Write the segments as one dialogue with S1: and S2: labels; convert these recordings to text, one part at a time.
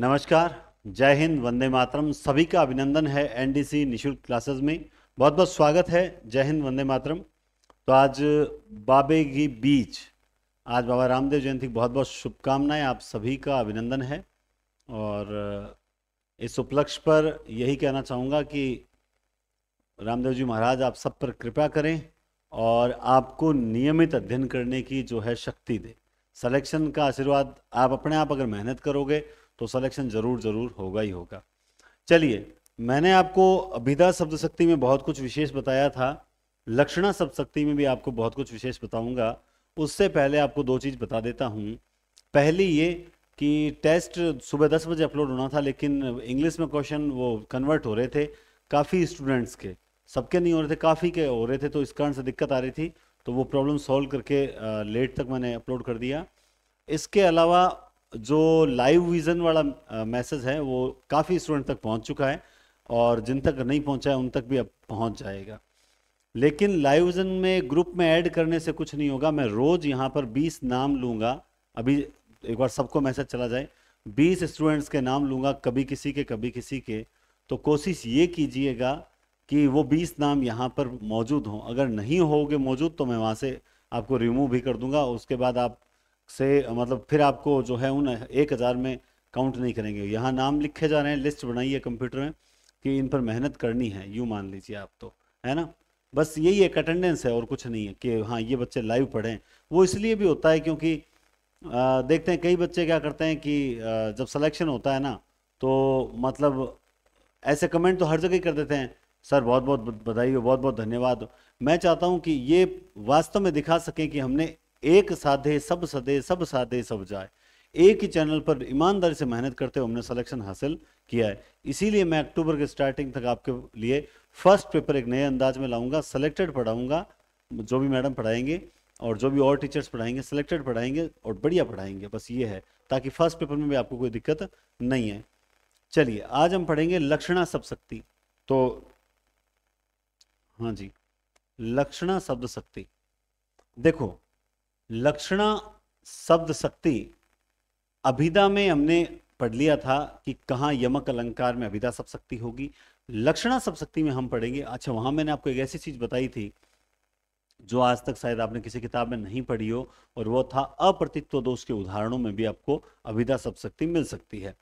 S1: नमस्कार जय हिंद वंदे मातरम सभी का अभिनंदन है एनडीसी निशुल्क क्लासेस में बहुत बहुत स्वागत है जय हिंद वंदे मातरम तो आज बाबे की बीच आज बाबा रामदेव जयंती की बहुत बहुत शुभकामनाएं आप सभी का अभिनंदन है और इस उपलक्ष्य पर यही कहना चाहूँगा कि रामदेव जी महाराज आप सब पर कृपा करें और आपको नियमित अध्ययन करने की जो है शक्ति दे सलेक्शन का आशीर्वाद आप अपने आप अगर मेहनत करोगे तो सलेक्शन ज़रूर ज़रूर होगा ही होगा चलिए मैंने आपको अभिदा शब्द शक्ति में बहुत कुछ विशेष बताया था लक्षणा शब्द शक्ति में भी आपको बहुत कुछ विशेष बताऊंगा उससे पहले आपको दो चीज़ बता देता हूँ पहली ये कि टेस्ट सुबह दस बजे अपलोड होना था लेकिन इंग्लिश में क्वेश्चन वो कन्वर्ट हो रहे थे काफ़ी स्टूडेंट्स के सबके नहीं हो रहे थे काफ़ी के हो रहे थे तो इस कारण से दिक्कत आ रही थी तो वो प्रॉब्लम सॉल्व करके लेट तक मैंने अपलोड कर दिया इसके अलावा जो लाइव विज़न वाला मैसेज है वो काफ़ी स्टूडेंट तक पहुंच चुका है और जिन तक नहीं पहुंचा है उन तक भी अब पहुंच जाएगा लेकिन लाइव विज़न में ग्रुप में ऐड करने से कुछ नहीं होगा मैं रोज़ यहाँ पर 20 नाम लूँगा अभी एक बार सबको मैसेज चला जाए 20 स्टूडेंट्स के नाम लूँगा कभी किसी के कभी किसी के तो कोशिश ये कीजिएगा कि वो बीस नाम यहाँ पर मौजूद हों अगर नहीं होगे मौजूद तो मैं वहाँ से आपको रिमूव भी कर दूंगा उसके बाद आप से मतलब फिर आपको जो है उन एक हज़ार में काउंट नहीं करेंगे यहाँ नाम लिखे जा रहे हैं लिस्ट बनाई है कंप्यूटर में कि इन पर मेहनत करनी है यूँ मान लीजिए आप तो है ना बस यही एक अटेंडेंस है और कुछ नहीं है कि हाँ ये बच्चे लाइव पढ़ें वो इसलिए भी होता है क्योंकि आ, देखते हैं कई बच्चे क्या करते हैं कि आ, जब सलेक्शन होता है ना तो मतलब ऐसे कमेंट तो हर जगह कर देते हैं सर बहुत बहुत बधाई हो बहुत बहुत धन्यवाद मैं चाहता हूँ कि ये वास्तव में दिखा सकें कि हमने एक साधे सब सदे सब साधे सब जाए एक ही चैनल पर ईमानदारी से मेहनत करते हुए हमने सिलेक्शन हासिल किया है इसीलिए मैं अक्टूबर के स्टार्टिंग तक आपके लिए फर्स्ट पेपर एक नए अंदाज में लाऊंगा सेलेक्टेड पढ़ाऊंगा जो भी मैडम पढ़ाएंगे और जो भी और टीचर्स पढ़ाएंगे सिलेक्टेड पढ़ाएंगे और बढ़िया पढ़ाएंगे बस ये है ताकि फर्स्ट पेपर में भी आपको कोई दिक्कत नहीं है चलिए आज हम पढ़ेंगे लक्षणा शब्द तो हाँ जी लक्षणा शब्द शक्ति देखो लक्षणा शब्द शक्ति अभिदा में हमने पढ़ लिया था कि कहाँ यमक अलंकार में अभिदा सब शक्ति होगी लक्षणा सब शक्ति में हम पढ़ेंगे अच्छा वहां मैंने आपको एक ऐसी चीज़ बताई थी जो आज तक शायद आपने किसी किताब में नहीं पढ़ी हो और वो था अप्रतित्व दोष के उदाहरणों में भी आपको अभिदा सब शक्ति मिल सकती है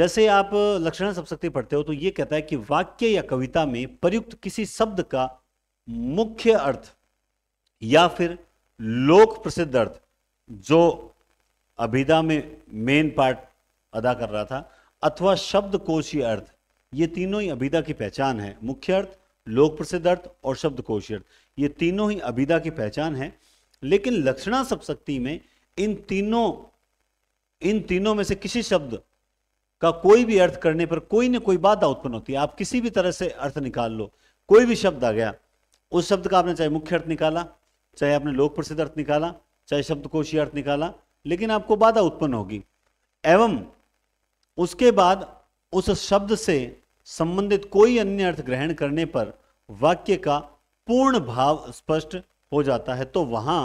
S1: जैसे आप लक्षणा शक्ति पढ़ते हो तो ये कहता है कि वाक्य या कविता में प्रयुक्त किसी शब्द का मुख्य अर्थ या फिर लोक प्रसिद्ध अर्थ जो अभिधा में मेन पार्ट अदा कर रहा था अथवा शब्द कोशीय अर्थ ये तीनों ही अभिधा की पहचान है मुख्य अर्थ लोक प्रसिद्ध अर्थ और शब्द कोशी अर्थ ये तीनों ही अभिधा की पहचान है लेकिन लक्षणा सप्शक्ति में इन तीनों इन तीनों में से किसी शब्द का कोई भी अर्थ करने पर कोई ना कोई बाधा उत्पन्न होती है आप किसी भी तरह से अर्थ निकाल लो कोई भी शब्द आ गया उस शब्द का आपने चाहे मुख्य अर्थ निकाला चाहे आपने लोक प्रसिद्ध अर्थ निकाला चाहे शब्दकोशीय अर्थ निकाला लेकिन आपको बाधा उत्पन्न होगी एवं उसके बाद उस शब्द से संबंधित कोई अन्य अर्थ ग्रहण करने पर वाक्य का पूर्ण भाव स्पष्ट हो जाता है तो वहां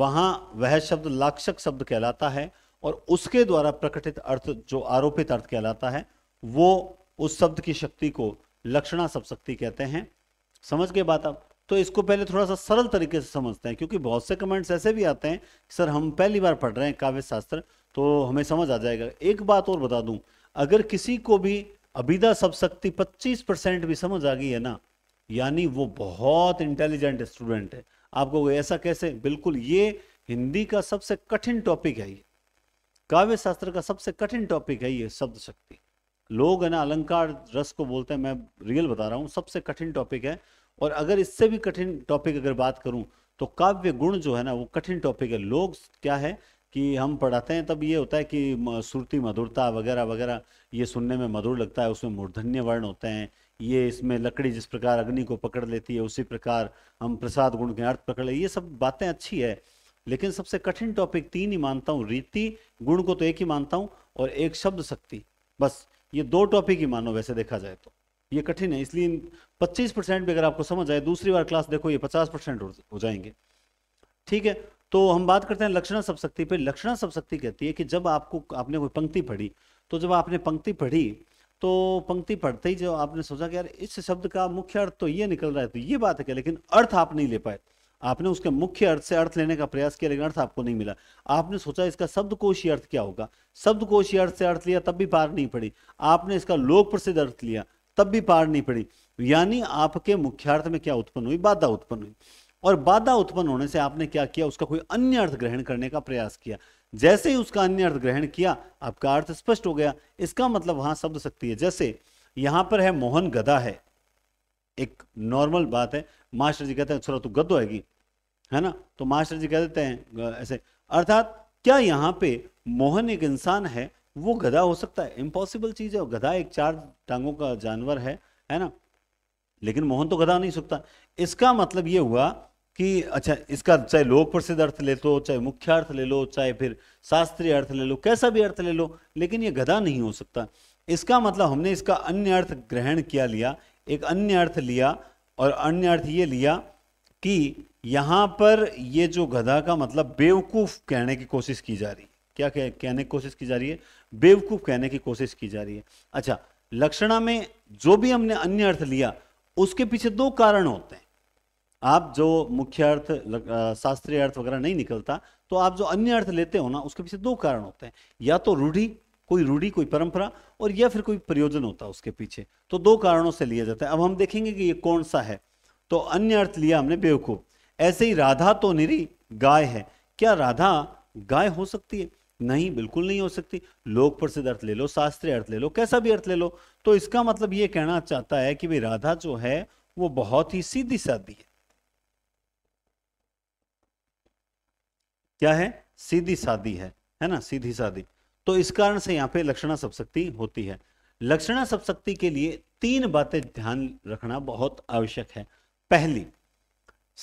S1: वहां वह शब्द लाक्षक शब्द कहलाता है और उसके द्वारा प्रकटित अर्थ जो आरोपित अर्थ कहलाता है वो उस शब्द की शक्ति को लक्षणा सब शक्ति कहते हैं समझ के बात आप तो इसको पहले थोड़ा सा सरल तरीके से समझते हैं क्योंकि बहुत से कमेंट्स ऐसे भी आते हैं कि सर हम पहली बार पढ़ रहे हैं काव्य शास्त्र तो हमें समझ आ जाएगा एक बात और बता दूं अगर किसी को भी अभिदा सब शक्ति पच्चीस परसेंट भी समझ आ गई है ना यानी वो बहुत इंटेलिजेंट स्टूडेंट है आपको ऐसा कैसे बिल्कुल ये हिंदी का सबसे कठिन टॉपिक है ये काव्य शास्त्र का सबसे कठिन टॉपिक है ये शब्द शक्ति लोग है ना अलंकार रस को बोलते हैं मैं रियल बता रहा हूँ सबसे कठिन टॉपिक है और अगर इससे भी कठिन टॉपिक अगर बात करूं तो काव्य गुण जो है ना वो कठिन टॉपिक है लोग क्या है कि हम पढ़ाते हैं तब ये होता है कि श्रुति मधुरता वगैरह वगैरह ये सुनने में मधुर लगता है उसमें मूर्धन्य वर्ण होते हैं ये इसमें लकड़ी जिस प्रकार अग्नि को पकड़ लेती है उसी प्रकार हम प्रसाद गुण के अर्थ पकड़ ले ये सब बातें अच्छी है लेकिन सबसे कठिन टॉपिक तीन ही मानता हूँ रीति गुण को तो एक ही मानता हूँ और एक शब्द शक्ति बस ये दो टॉपिक ही मानो वैसे देखा जाए तो ये कठिन है इसलिए 25 परसेंट भी अगर आपको समझ आए दूसरी बार क्लास देखो ये 50 परसेंट हो जाएंगे ठीक है तो हम बात करते हैं लक्षणा सबशक्ति पे लक्षणा सबशक्ति कहती है कि जब आपको आपने कोई पंक्ति पढ़ी तो जब आपने पंक्ति पढ़ी तो पंक्ति पढ़ते ही जब आपने सोचा कि यार इस शब्द का मुख्य अर्थ तो ये निकल रहा है तो ये बात है क्या लेकिन अर्थ आप नहीं ले पाए आपने उसके मुख्य अर्थ से अर्थ लेने का प्रयास किया लेकिन अर्थ आपको नहीं मिला आपने सोचा इसका कोशी अर्थ क्या होगा कोशी अर्थ से अर्थ लिया तब भी पार नहीं पड़ी आपने इसका लोक प्रसिद्ध अर्थ लिया तब भी पार नहीं पड़ी यानी आपके मुख्यार्थ में क्या उत्पन्न हुई बाधा उत्पन्न हुई और बाधा उत्पन्न होने से आपने क्या किया उसका कोई अन्य अर्थ ग्रहण करने का प्रयास किया जैसे ही उसका अन्य अर्थ ग्रहण किया आपका अर्थ स्पष्ट हो गया इसका मतलब वहां शब्द शक्ति है जैसे यहां पर है मोहन गधा है एक नॉर्मल बात है मास्टर जी कहते हैं छोरा तू गदो आएगी है ना तो मास्टर जी कह देते हैं ऐसे अर्थात क्या यहाँ पे मोहन एक इंसान है वो गधा हो सकता है इम्पॉसिबल चीज़ है गधा एक चार टांगों का जानवर है है ना लेकिन मोहन तो गधा नहीं सकता इसका मतलब ये हुआ कि अच्छा इसका चाहे लोक प्रसिद्ध अर्थ ले लो चाहे मुख्य अर्थ ले लो चाहे फिर शास्त्रीय अर्थ ले लो कैसा भी अर्थ ले लो लेकिन ये गधा नहीं हो सकता इसका मतलब हमने इसका अन्य अर्थ ग्रहण किया लिया एक अन्य अर्थ लिया और अन्य अर्थ ये लिया कि यहाँ पर ये जो गधा का मतलब बेवकूफ़ कहने की कोशिश की जा रही क्या कह, कहने की कोशिश की जा रही है बेवकूफ़ कहने की कोशिश की जा रही है अच्छा लक्षणा में जो भी हमने अन्य अर्थ लिया उसके पीछे दो कारण होते हैं आप जो मुख्य अर्थ शास्त्रीय अर्थ वगैरह नहीं निकलता तो आप जो अन्य अर्थ लेते हो ना उसके पीछे दो कारण होते हैं या तो रूढ़ी कोई रूढ़ी कोई परंपरा और या फिर कोई प्रयोजन होता है उसके पीछे तो दो कारणों से लिया जाता है अब हम देखेंगे कि ये कौन सा है तो अन्य अर्थ लिया हमने बेवकूफ ऐसे ही राधा तो निरी गाय है क्या राधा गाय हो सकती है नहीं बिल्कुल नहीं हो सकती लोक प्रसिद्ध अर्थ ले लो शास्त्रीय अर्थ ले लो कैसा भी अर्थ ले लो तो इसका मतलब ये कहना चाहता है कि भाई राधा जो है वो बहुत ही सीधी साधी है क्या है सीधी साधी है है ना सीधी साधी तो इस कारण से यहां पे लक्षणा सबशक्ति होती है लक्षणा सबशक्ति के लिए तीन बातें ध्यान रखना बहुत आवश्यक है पहली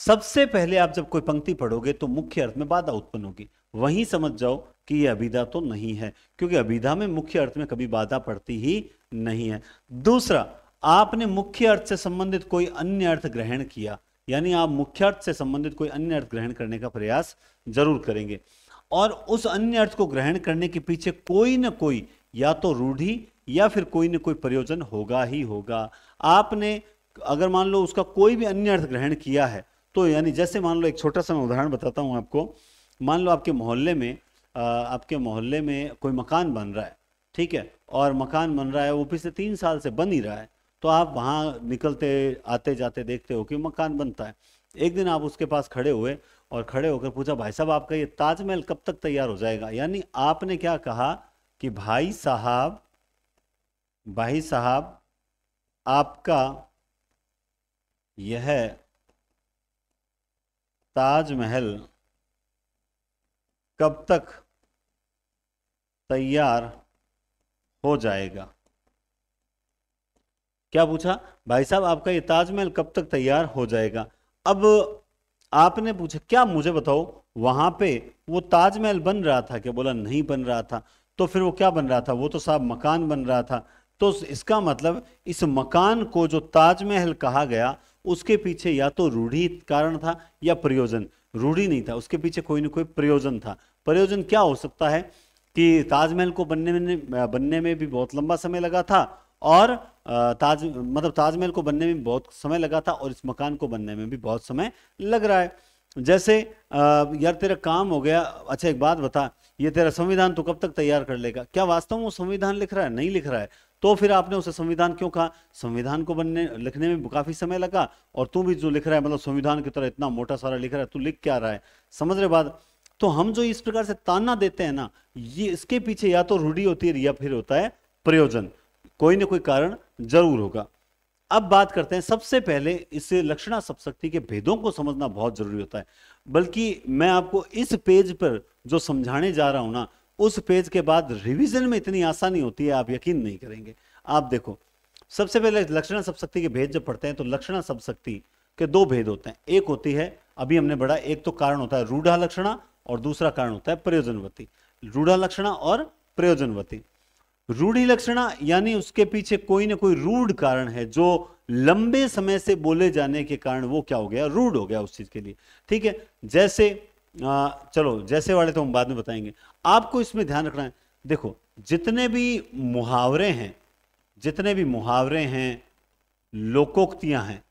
S1: सबसे पहले आप जब कोई पंक्ति पढ़ोगे तो मुख्य अर्थ में बाधा उत्पन्न होगी वहीं समझ जाओ कि ये अभिधा तो नहीं है क्योंकि अभिधा में मुख्य अर्थ में कभी बाधा पड़ती ही नहीं है दूसरा आपने मुख्य अर्थ से संबंधित कोई अन्य अर्थ ग्रहण किया यानी आप मुख्य अर्थ से संबंधित कोई अन्य अर्थ ग्रहण करने का प्रयास जरूर करेंगे और उस अन्य अर्थ को ग्रहण करने के पीछे कोई ना कोई या तो रूढ़ी या फिर कोई ना कोई प्रयोजन होगा ही होगा आपने अगर मान लो उसका कोई भी अन्य अर्थ ग्रहण किया है तो यानी जैसे मान लो एक छोटा सा मैं उदाहरण बताता हूं आपको मान लो आपके मोहल्ले में आपके मोहल्ले में कोई मकान बन रहा है ठीक है और मकान बन रहा है वो पिछले तीन साल से बन ही रहा है तो आप वहाँ निकलते आते जाते देखते हो कि मकान बनता है एक दिन आप उसके पास खड़े हुए और खड़े होकर पूछा भाई साहब आपका ये ताजमहल कब तक तैयार हो जाएगा यानी आपने क्या कहा कि भाई साहब भाई साहब आपका यह ताजमहल कब तक तैयार हो जाएगा क्या पूछा भाई साहब आपका ये ताजमहल कब तक तैयार हो जाएगा अब आपने पूछा क्या मुझे बताओ वहां पे वो ताजमहल बन रहा था क्या बोला नहीं बन रहा था तो फिर वो क्या बन रहा था वो तो साहब मकान बन रहा था तो इसका मतलब इस मकान को जो ताजमहल कहा गया उसके पीछे या तो रूढ़ी कारण था या प्रयोजन रूढ़ी नहीं था उसके पीछे कोई ना कोई प्रयोजन था प्रयोजन क्या हो सकता है कि ताजमहल को बनने में बनने में भी बहुत लंबा समय लगा था और ताज मतलब ताजमहल को बनने में बहुत समय लगा था और इस मकान को बनने में भी बहुत समय लग रहा है जैसे यार तेरा काम हो गया अच्छा एक बात बता ये तेरा संविधान तो कब तक तैयार कर लेगा क्या वास्तव में वो संविधान लिख रहा है नहीं लिख रहा है तो फिर आपने उसे संविधान क्यों कहा संविधान को बनने लिखने में काफी समय लगा और तू भी जो लिख रहा है मतलब संविधान की तरह इतना मोटा सारा लिख रहा है तू लिख क्या रहा है समझ रहे बात तो हम जो इस प्रकार से ताना देते हैं ना ये इसके पीछे या तो रूढ़ी होती है या फिर होता है प्रयोजन कोई ना कोई कारण जरूर होगा अब बात करते हैं सबसे पहले इससे लक्षणा सप्शक्ति के भेदों को समझना बहुत जरूरी होता है बल्कि मैं आपको इस पेज पर जो समझाने जा रहा हूं ना उस पेज के बाद रिवीजन में इतनी आसानी होती है आप यकीन नहीं करेंगे आप देखो सबसे पहले लक्षणा सपशक्ति के भेद जब पढ़ते हैं तो लक्षणा सप्शक्ति के दो भेद होते हैं एक होती है अभी हमने बढ़ा एक तो कारण होता है रूढ़ा लक्षणा और दूसरा कारण होता है प्रयोजनवती रूढ़ा लक्षणा और प्रयोजनवती रूढ़ी लक्षणा यानी उसके पीछे कोई ना कोई रूढ़ कारण है जो लंबे समय से बोले जाने के कारण वो क्या हो गया रूढ़ हो गया उस चीज के लिए ठीक है जैसे आ, चलो जैसे वाले तो हम बाद में बताएंगे आपको इसमें ध्यान रखना है देखो जितने भी मुहावरे हैं जितने भी मुहावरे हैं लोकोक्तियां हैं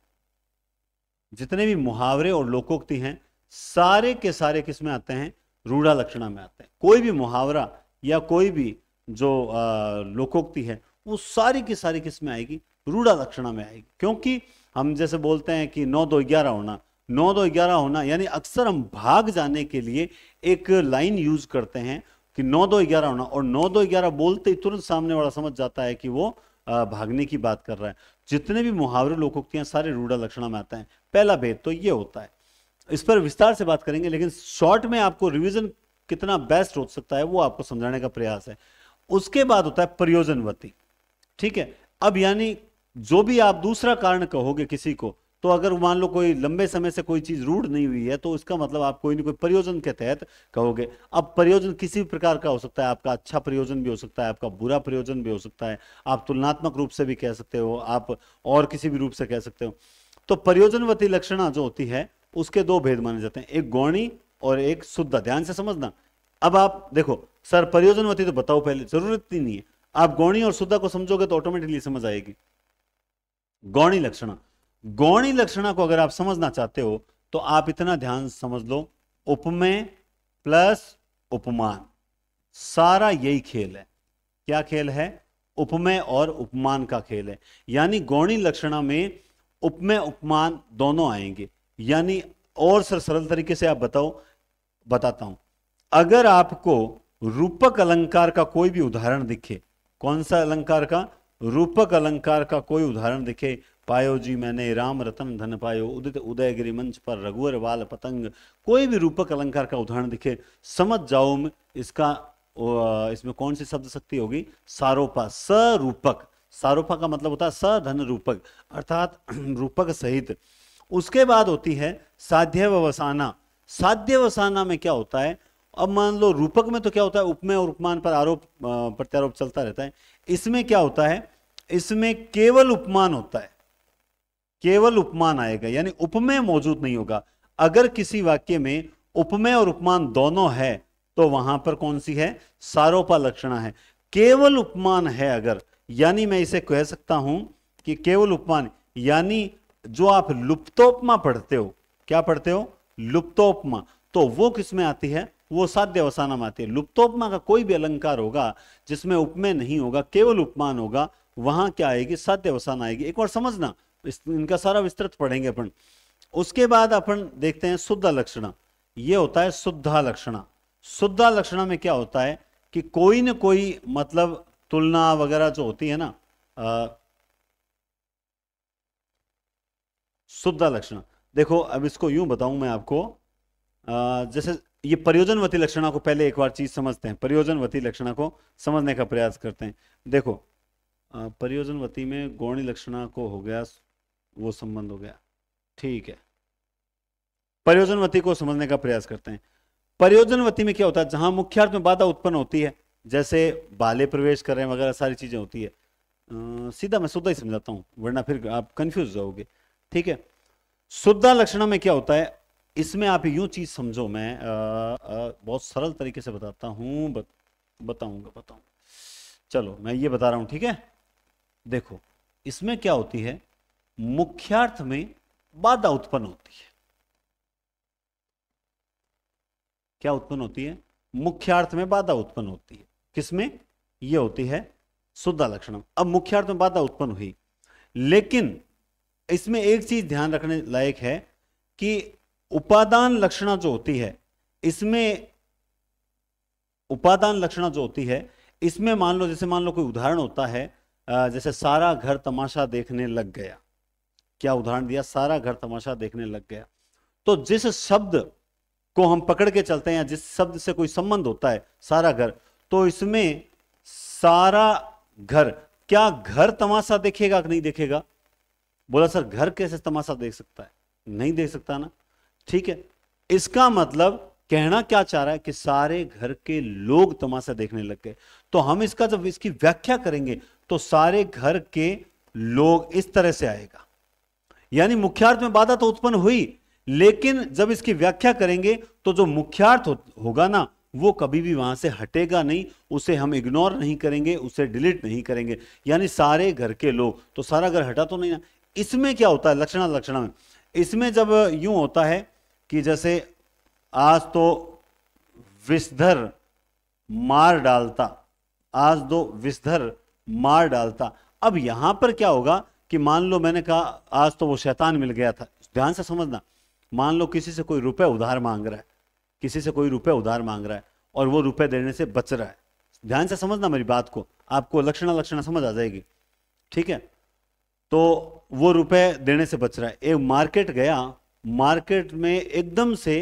S1: जितने भी मुहावरे और लोकोक्ति हैं सारे के सारे किस में आते हैं रूढ़ा लक्षणा में आते हैं कोई भी मुहावरा या कोई भी जो लोकोक्ति है वो सारी की सारी किस में आएगी रूढ़ा लक्षणा में आएगी क्योंकि हम जैसे बोलते हैं कि नौ दो ग्यारह होना नौ दो ग्यारह होना यानी अक्सर हम भाग जाने के लिए एक लाइन यूज करते हैं कि नौ दो ग्यारह होना और नौ दो ग्यारह बोलते ही तुरंत सामने वाला समझ जाता है कि वो भागने की बात कर रहा है जितने भी मुहावरे लोकोक्तियां सारे रूढ़ा लक्षणा में आते हैं पहला भेद तो ये होता है इस पर विस्तार से बात करेंगे लेकिन शॉर्ट में आपको रिविजन कितना बेस्ट हो सकता है वो आपको समझाने का प्रयास है उसके बाद होता है प्रयोजनवती ठीक है अब यानी जो भी आप दूसरा कारण कहोगे किसी को तो अगर मान लो कोई लंबे समय से कोई चीज रूढ़ नहीं हुई है तो उसका मतलब आप कोई ना कोई प्रयोजन के तहत कहोगे अब प्रयोजन किसी भी प्रकार का हो सकता है आपका अच्छा प्रयोजन भी हो सकता है आपका बुरा प्रयोजन भी हो सकता है आप तुलनात्मक रूप से भी कह सकते हो आप और किसी भी रूप से कह सकते हो तो प्रयोजनवती लक्षणा जो होती है उसके दो भेद माने जाते हैं एक गौणी और एक शुद्ध ध्यान से समझना अब आप देखो सर प्रयोजनवती तो बताओ पहले जरूरत ही नहीं है आप गौणी और शुद्धा को समझोगे तो ऑटोमेटिकली समझ आएगी गौणी लक्षणा गौणी लक्षणा को अगर आप समझना चाहते हो तो आप इतना ध्यान समझ लो उपमे प्लस उपमान सारा यही खेल है क्या खेल है उपमेय और उपमान का खेल है यानी गौणी लक्षणा में उपमेय उपमान दोनों आएंगे यानी और सर सरल तरीके से आप बताओ बताता हूं अगर आपको रूपक अलंकार का कोई भी उदाहरण दिखे कौन सा अलंकार का रूपक अलंकार का कोई उदाहरण दिखे पायो जी मैंने राम रतन धन पायो उदित उदयगिरी मंच पर रघुवर वाल पतंग कोई भी रूपक अलंकार का उदाहरण दिखे समझ जाओ इसका इसमें कौन सी शब्द शक्ति होगी सारोपा सरूपक सारोपा का मतलब होता है सधन रूपक अर्थात रूपक सहित उसके बाद होती है साध्य साध्य वसाना में क्या होता है अब मान लो रूपक में तो क्या होता है उपमेय और उपमान पर आरोप प्रत्यारोप चलता रहता है इसमें क्या होता है इसमें केवल उपमान होता है केवल उपमान आएगा यानी उपमेय मौजूद नहीं होगा अगर किसी वाक्य में उपमेय और उपमान दोनों है तो वहां पर कौन सी है सारोपा लक्षणा है केवल उपमान है अगर यानी मैं इसे कह सकता हूं कि केवल उपमान यानी जो आप लुप्तोपमा पढ़ते हो क्या पढ़ते हो लुप्तोपमा तो वो किसमें आती है वो साध्य अवसाना में आती है लुप्तोपमा का कोई भी अलंकार होगा जिसमें उपमेय नहीं होगा केवल उपमान होगा वहां क्या आएगी साध्य अवसान आएगी एक बार समझना इनका सारा विस्तृत पढ़ेंगे अपन उसके बाद अपन देखते हैं शुद्ध लक्षणा ये होता है शुद्धा लक्षणा शुद्धा लक्षणा में क्या होता है कि कोई न कोई मतलब तुलना वगैरह जो होती है ना सुब्धा लक्षण देखो अब इसको यूं बताऊं मैं आपको जैसे ये प्रयोजनवती लक्षणा को पहले एक बार चीज समझते हैं प्रयोजनवती लक्षणा को समझने का प्रयास करते हैं देखो प्रयोजनवती में गौणी लक्षणा को हो गया वो संबंध हो गया ठीक है प्रयोजनवती को समझने का प्रयास करते हैं प्रयोजनवती में क्या होता है जहां मुख्यार्थ में बाधा उत्पन्न होती है जैसे बाले प्रवेश कर रहे हैं वगैरह सारी चीजें होती है आ, सीधा मैं सुधा ही समझाता हूँ वरना फिर आप कंफ्यूज जाओगे ठीक है शुद्धा लक्षण में क्या होता है इसमें आप यूं चीज समझो मैं आ, आ, बहुत सरल तरीके से बताता हूं बत, बताऊंगा चलो मैं ये बता रहा हूं ठीक है देखो इसमें क्या होती है मुख्यार्थ में बाधा उत्पन्न होती है क्या उत्पन्न होती है मुख्यार्थ में बाधा उत्पन्न होती है किसमें यह होती है शुद्धा लक्षण अब मुख्यार्थ में बाधा उत्पन्न हुई लेकिन इसमें एक चीज ध्यान रखने लायक है कि उपादान लक्षणा जो होती है इसमें उपादान लक्षणा जो होती है इसमें मान लो जैसे मान लो कोई उदाहरण होता है जैसे सारा घर तमाशा देखने लग गया क्या उदाहरण दिया सारा घर तमाशा देखने लग गया तो जिस शब्द को हम पकड़ के चलते हैं या जिस शब्द से कोई संबंध होता है सारा घर तो इसमें सारा घर क्या घर तमाशा देखेगा कि नहीं देखेगा बोला सर घर कैसे तमाशा देख सकता है नहीं देख सकता ना ठीक है इसका मतलब कहना क्या चाह रहा है कि सारे घर के लोग तमाशा देखने लग गए तो हम इसका जब इसकी व्याख्या करेंगे तो सारे घर के लोग इस तरह से आएगा यानी मुख्यार्थ में बाधा तो उत्पन्न हुई लेकिन जब इसकी व्याख्या करेंगे तो जो मुख्यार्थ हो, होगा ना वो कभी भी वहां से हटेगा नहीं उसे हम इग्नोर नहीं करेंगे उसे डिलीट नहीं करेंगे यानी सारे घर के लोग तो सारा घर हटा तो नहीं ना इसमें क्या होता है लक्षणा लक्षणा में इसमें जब यूं होता है कि जैसे आज तो विषधर मार डालता आज दो तो विषधर मार डालता अब यहां पर क्या होगा कि मान लो मैंने कहा आज तो वो शैतान मिल गया था ध्यान से समझना मान लो किसी से कोई रुपए उधार मांग रहा है किसी से कोई रुपए उधार मांग रहा है और वो रुपए देने से बच रहा है ध्यान से समझना मेरी बात को आपको लक्षणा लक्षणा समझ आ जाएगी ठीक है तो वो रुपए देने से बच रहा है एक मार्केट गया मार्केट में एकदम से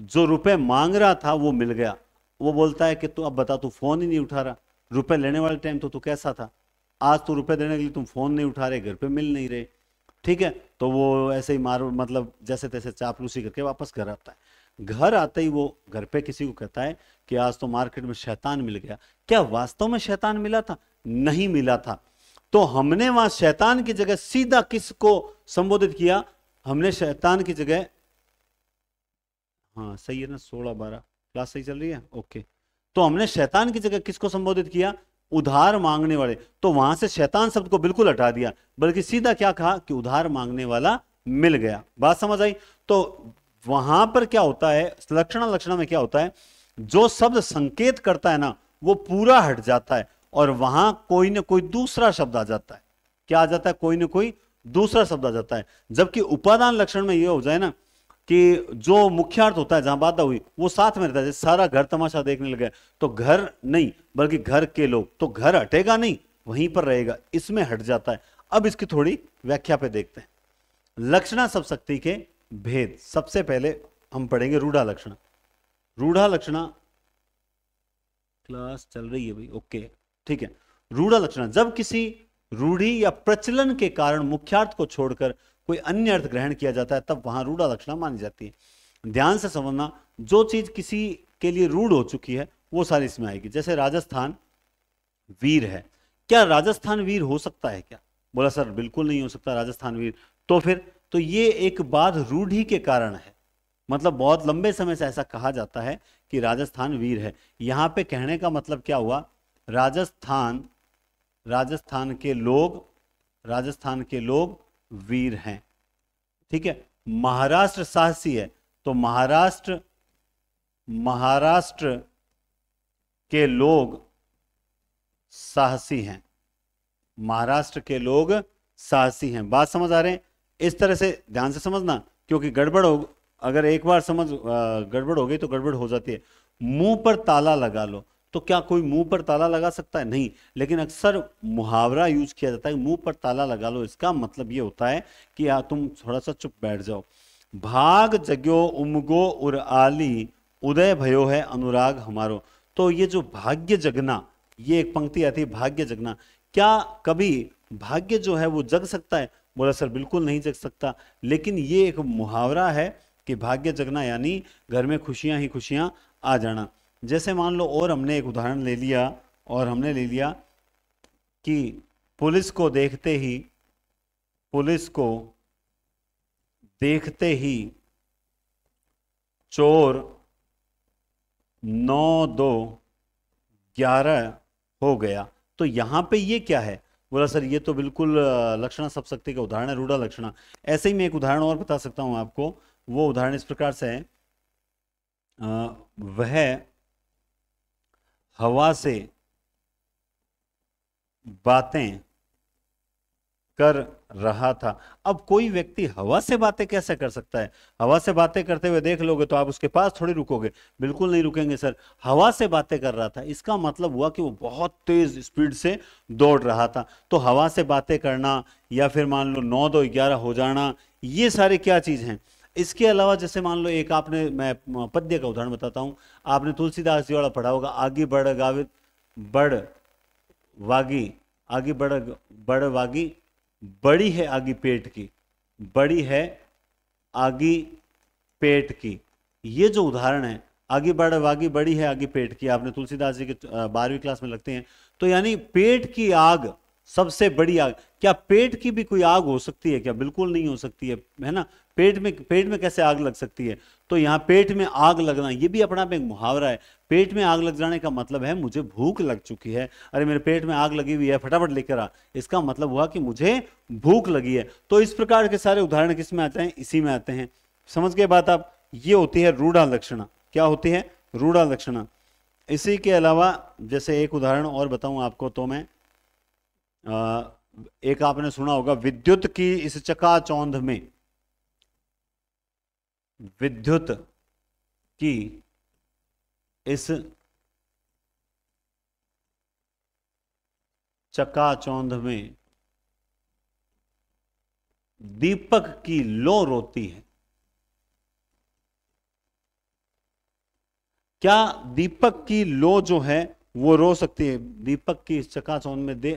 S1: जो रुपए मांग रहा था वो मिल गया वो बोलता है कि तू अब बता तू फोन ही नहीं उठा रहा रुपए लेने वाले टाइम तो तू कैसा था आज तो रुपए देने के लिए तुम फोन नहीं उठा रहे घर पे मिल नहीं रहे ठीक है तो वो ऐसे ही मार मतलब जैसे तैसे चापलूसी करके वापस घर आता है घर आते ही वो घर पे किसी को कहता है कि आज तो मार्केट में शैतान मिल गया क्या वास्तव में शैतान मिला था नहीं मिला था तो हमने वहां शैतान की जगह सीधा किसको संबोधित किया हमने शैतान की जगह हाँ सही है ना सोलह बारह क्लास सही चल रही है ओके तो हमने शैतान की जगह किसको संबोधित किया उधार मांगने वाले तो वहां से शैतान शब्द को बिल्कुल हटा दिया बल्कि सीधा क्या कहा कि उधार मांगने वाला मिल गया बात समझ आई तो वहां पर क्या होता है लक्षण लक्षण में क्या होता है जो शब्द संकेत करता है ना वो पूरा हट जाता है और वहां कोई ना कोई दूसरा शब्द आ जाता है क्या आ जाता है कोई ना कोई दूसरा शब्द आ जाता है जबकि उपादान लक्षण में यह हो जाए ना कि जो मुख्यार्थ होता है जहां बाधा हुई वो साथ में रहता है सारा घर तमाशा देखने लगे तो घर नहीं बल्कि घर के लोग तो घर हटेगा नहीं वहीं पर रहेगा इसमें हट जाता है अब इसकी थोड़ी व्याख्या पे देखते हैं लक्षणा सब शक्ति के भेद सबसे पहले हम पढ़ेंगे रूढ़ा लक्षण रूढ़ा लक्षणा क्लास चल रही है भाई ओके ठीक है रूढ़ा लक्षण जब किसी रूढ़ी या प्रचलन के कारण मुख्यार्थ को छोड़कर कोई अन्य अर्थ ग्रहण किया जाता है तब वहां रूढ़ा लक्षण मानी जाती है ध्यान से समझना जो चीज किसी के लिए रूढ़ हो चुकी है वो सारी इसमें आएगी जैसे राजस्थान वीर है क्या राजस्थान वीर हो सकता है क्या बोला सर बिल्कुल नहीं हो सकता राजस्थान वीर तो फिर तो ये एक बात रूढ़ी के कारण है मतलब बहुत लंबे समय से ऐसा कहा जाता है कि राजस्थान वीर है यहां पे कहने का मतलब क्या हुआ राजस्थान राजस्थान के लोग राजस्थान के लोग वीर हैं ठीक है महाराष्ट्र साहसी है तो महाराष्ट्र महाराष्ट्र के लोग साहसी हैं महाराष्ट्र के लोग साहसी हैं बात समझ आ रहे हैं इस तरह से ध्यान से समझना क्योंकि गड़बड़ हो अगर एक बार समझ गड़बड़ हो गई तो गड़बड़ हो जाती है मुंह पर ताला लगा लो तो क्या कोई मुंह पर ताला लगा सकता है नहीं लेकिन अक्सर मुहावरा यूज किया जाता है मुंह पर ताला लगा लो इसका मतलब ये होता है कि या हाँ, तुम थोड़ा सा चुप बैठ जाओ भाग जग्यो उमगो उर आली उदय भयो है अनुराग हमारो तो ये जो भाग्य जगना ये एक पंक्ति आती है भाग्य जगना क्या कभी भाग्य जो है वो जग सकता है बोला सर बिल्कुल नहीं जग सकता लेकिन ये एक मुहावरा है कि भाग्य जगना यानी घर में खुशियां ही खुशियां आ जाना जैसे मान लो और हमने एक उदाहरण ले लिया और हमने ले लिया कि पुलिस को देखते ही पुलिस को देखते ही चोर नौ दो ग्यारह हो गया तो यहाँ पे ये क्या है बोला सर ये तो बिल्कुल लक्षण सब शक्ति का उदाहरण है रूढ़ा लक्षण ऐसे ही मैं एक उदाहरण और बता सकता हूँ आपको वो उदाहरण इस प्रकार से है वह हवा से बातें कर रहा था अब कोई व्यक्ति हवा से बातें कैसे कर सकता है हवा से बातें करते हुए देख लोगे तो आप उसके पास थोड़ी रुकोगे बिल्कुल नहीं रुकेंगे सर हवा से बातें कर रहा था इसका मतलब हुआ कि वो बहुत तेज स्पीड से दौड़ रहा था तो हवा से बातें करना या फिर मान लो नौ दो ग्यारह हो जाना ये सारे क्या चीज़ हैं इसके अलावा जैसे मान लो एक आपने मैं पद्य का उदाहरण बताता हूँ आपने तुलसीदास जी वाला पढ़ा होगा आगे बढ़ गावित बढ़ वागी आगे बढ़ बढ़ वागी बड़ी है आगे पेट की बड़ी है आगे पेट की ये जो उदाहरण है आगे बढ़ वागी बड़ी है आगे पेट की आपने तुलसीदास जी के बारहवीं क्लास में लगते हैं तो यानी पेट की आग सबसे बड़ी आग क्या पेट की भी कोई आग हो सकती है क्या बिल्कुल नहीं हो सकती है है ना पेट में पेट में कैसे आग लग सकती है तो यहाँ पेट में आग लगना ये भी अपना में एक मुहावरा है पेट में आग लग जाने का मतलब है मुझे भूख लग चुकी है अरे मेरे पेट में आग लगी हुई है फटाफट लेकर आ इसका मतलब हुआ कि मुझे भूख लगी है तो इस प्रकार के सारे उदाहरण किस में आते हैं इसी में आते हैं समझ गए बात आप ये होती है रूढ़ा लक्षणा क्या होती है रूढ़ा लक्षणा इसी के अलावा जैसे एक उदाहरण और बताऊं आपको तो मैं आ, एक आपने सुना होगा विद्युत की इस चकाचौंध में विद्युत की इस चकाचौंध में दीपक की लो रोती है क्या दीपक की लो जो है वो रो सकती है दीपक की इस चकाचौंध में दे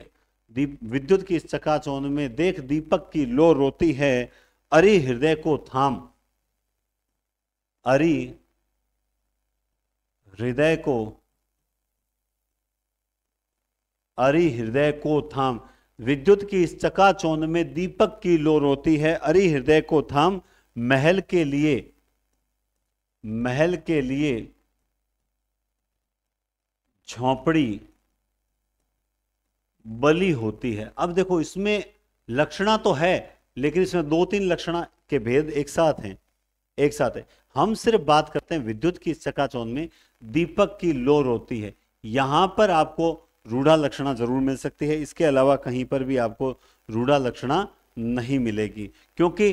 S1: दीप विद्युत की इस चकाचौंध में देख दीपक की लो रोती है अरे हृदय को थाम अरि हृदय को अरि हृदय को थाम विद्युत की इस चकाचौंध में दीपक की लो रोती है अरि हृदय को थाम महल के लिए महल के लिए झोंपड़ी बली होती है अब देखो इसमें लक्षणा तो है लेकिन इसमें दो तीन लक्षणा के भेद एक साथ हैं एक साथ है हम सिर्फ बात करते हैं विद्युत की चकाचौंध में दीपक की लोर होती है यहां पर आपको रूढ़ा लक्षणा जरूर मिल सकती है इसके अलावा कहीं पर भी आपको रूढ़ा लक्षणा नहीं मिलेगी क्योंकि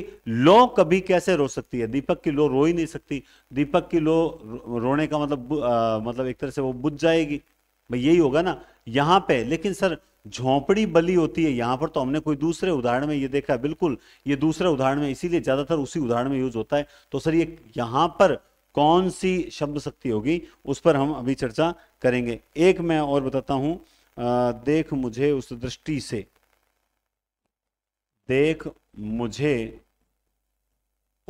S1: लो कभी कैसे रो सकती है दीपक की लो रो ही नहीं सकती दीपक की लो रोने का मतलब आ, मतलब एक तरह से वो बुझ जाएगी भाई यही होगा ना यहाँ पे लेकिन सर झोंपड़ी बलि होती है यहां पर तो हमने कोई दूसरे उदाहरण में ये देखा बिल्कुल ये दूसरे उदाहरण में इसीलिए ज़्यादातर उसी उदाहरण में यूज होता है तो सर ये यहां पर कौन सी शब्द शक्ति होगी उस पर हम अभी चर्चा करेंगे एक मैं और बताता हूं देख मुझे उस दृष्टि से देख मुझे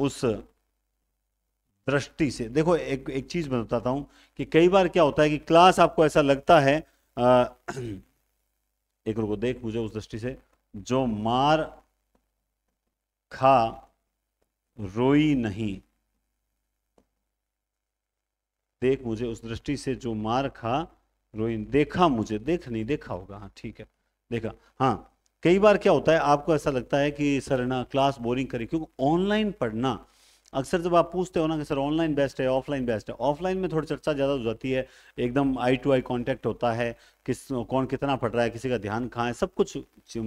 S1: उस दृष्टि से देखो एक एक चीज़ मैं बताता हूं कि कई बार क्या होता है कि क्लास आपको ऐसा लगता है आ, एक रुको देख मुझे उस दृष्टि से जो मार खा रोई नहीं देख मुझे उस दृष्टि से जो मार खा रोई देखा मुझे देख नहीं देखा होगा हाँ ठीक है देखा हाँ कई बार क्या होता है आपको ऐसा लगता है कि सर ना क्लास बोरिंग करी क्योंकि ऑनलाइन पढ़ना अक्सर जब आप पूछते हो ना कि सर ऑनलाइन बेस्ट है ऑफलाइन बेस्ट है ऑफलाइन में थोड़ी चर्चा ज़्यादा हो जाती है एकदम आई टू आई कॉन्टैक्ट होता है किस कौन कितना पढ़ रहा है किसी का ध्यान कहाँ है सब कुछ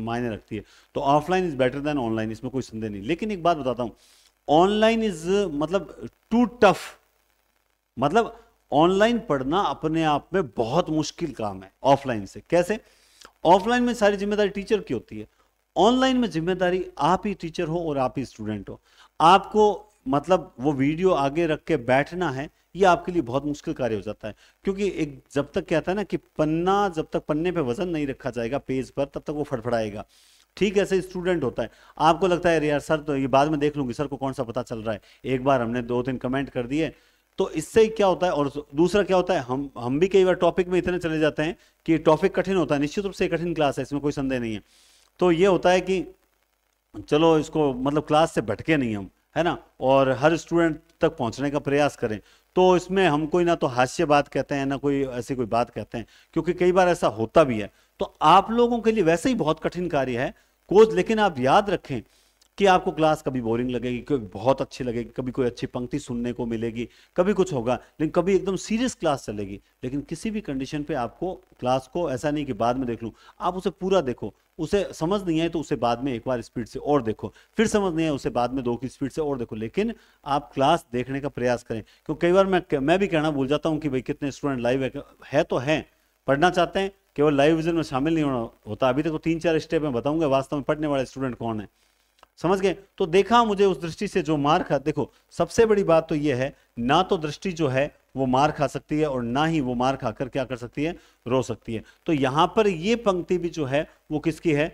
S1: मायने रखती है तो offline is better than online इसमें कोई संदेह नहीं लेकिन एक बात बताता हूँ ऑनलाइन इज मतलब टू टफ मतलब ऑनलाइन पढ़ना अपने आप में बहुत मुश्किल काम है ऑफलाइन से कैसे ऑफलाइन में सारी जिम्मेदारी टीचर की होती है ऑनलाइन में जिम्मेदारी आप ही टीचर हो और आप ही स्टूडेंट हो आपको मतलब वो वीडियो आगे रख के बैठना है ये आपके लिए बहुत मुश्किल कार्य हो जाता है क्योंकि एक जब तक कहता है ना कि पन्ना जब तक पन्ने पे वजन नहीं रखा जाएगा पेज पर तब तक वो फड़फड़ाएगा ठीक ऐसे स्टूडेंट होता है आपको लगता है अरे यार सर तो ये बाद में देख लूंगी सर को कौन सा पता चल रहा है एक बार हमने दो तीन कमेंट कर दिए तो इससे क्या होता है और दूसरा क्या होता है हम हम भी कई बार टॉपिक में इतने चले जाते हैं कि टॉपिक कठिन होता है निश्चित रूप से कठिन क्लास है इसमें कोई संदेह नहीं है तो ये होता है कि चलो इसको मतलब क्लास से भटके नहीं हम है ना और हर स्टूडेंट तक पहुंचने का प्रयास करें तो इसमें हम कोई ना तो हास्य बात कहते हैं ना कोई ऐसी कोई बात कहते हैं क्योंकि कई बार ऐसा होता भी है तो आप लोगों के लिए वैसे ही बहुत कठिन कार्य है कोच लेकिन आप याद रखें कि आपको क्लास कभी बोरिंग लगेगी कभी बहुत अच्छी लगेगी कभी कोई अच्छी पंक्ति सुनने को मिलेगी कभी कुछ होगा लेकिन कभी एकदम सीरियस क्लास चलेगी लेकिन किसी भी कंडीशन पे आपको क्लास को ऐसा नहीं कि बाद में देख लूँ आप उसे पूरा देखो उसे समझ नहीं आए तो उसे बाद में एक बार स्पीड से और देखो फिर समझ नहीं आए उसे बाद में दो की स्पीड से और देखो लेकिन आप क्लास देखने का प्रयास करें क्योंकि कई बार मैं मैं भी कहना भूल जाता हूँ कि भाई कितने स्टूडेंट लाइव है, है तो हैं पढ़ना चाहते हैं केवल लाइव विजन में शामिल नहीं होना होता अभी तक तो तीन चार स्टेप में बताऊंगा वास्तव में पढ़ने वाले स्टूडेंट कौन है समझ गए तो देखा मुझे उस दृष्टि से जो मार खा देखो सबसे बड़ी बात तो यह है ना तो दृष्टि जो है वो मार खा सकती है और ना ही वो मार खाकर क्या कर सकती है रो सकती है तो यहां पर यह पंक्ति भी जो है वो किसकी है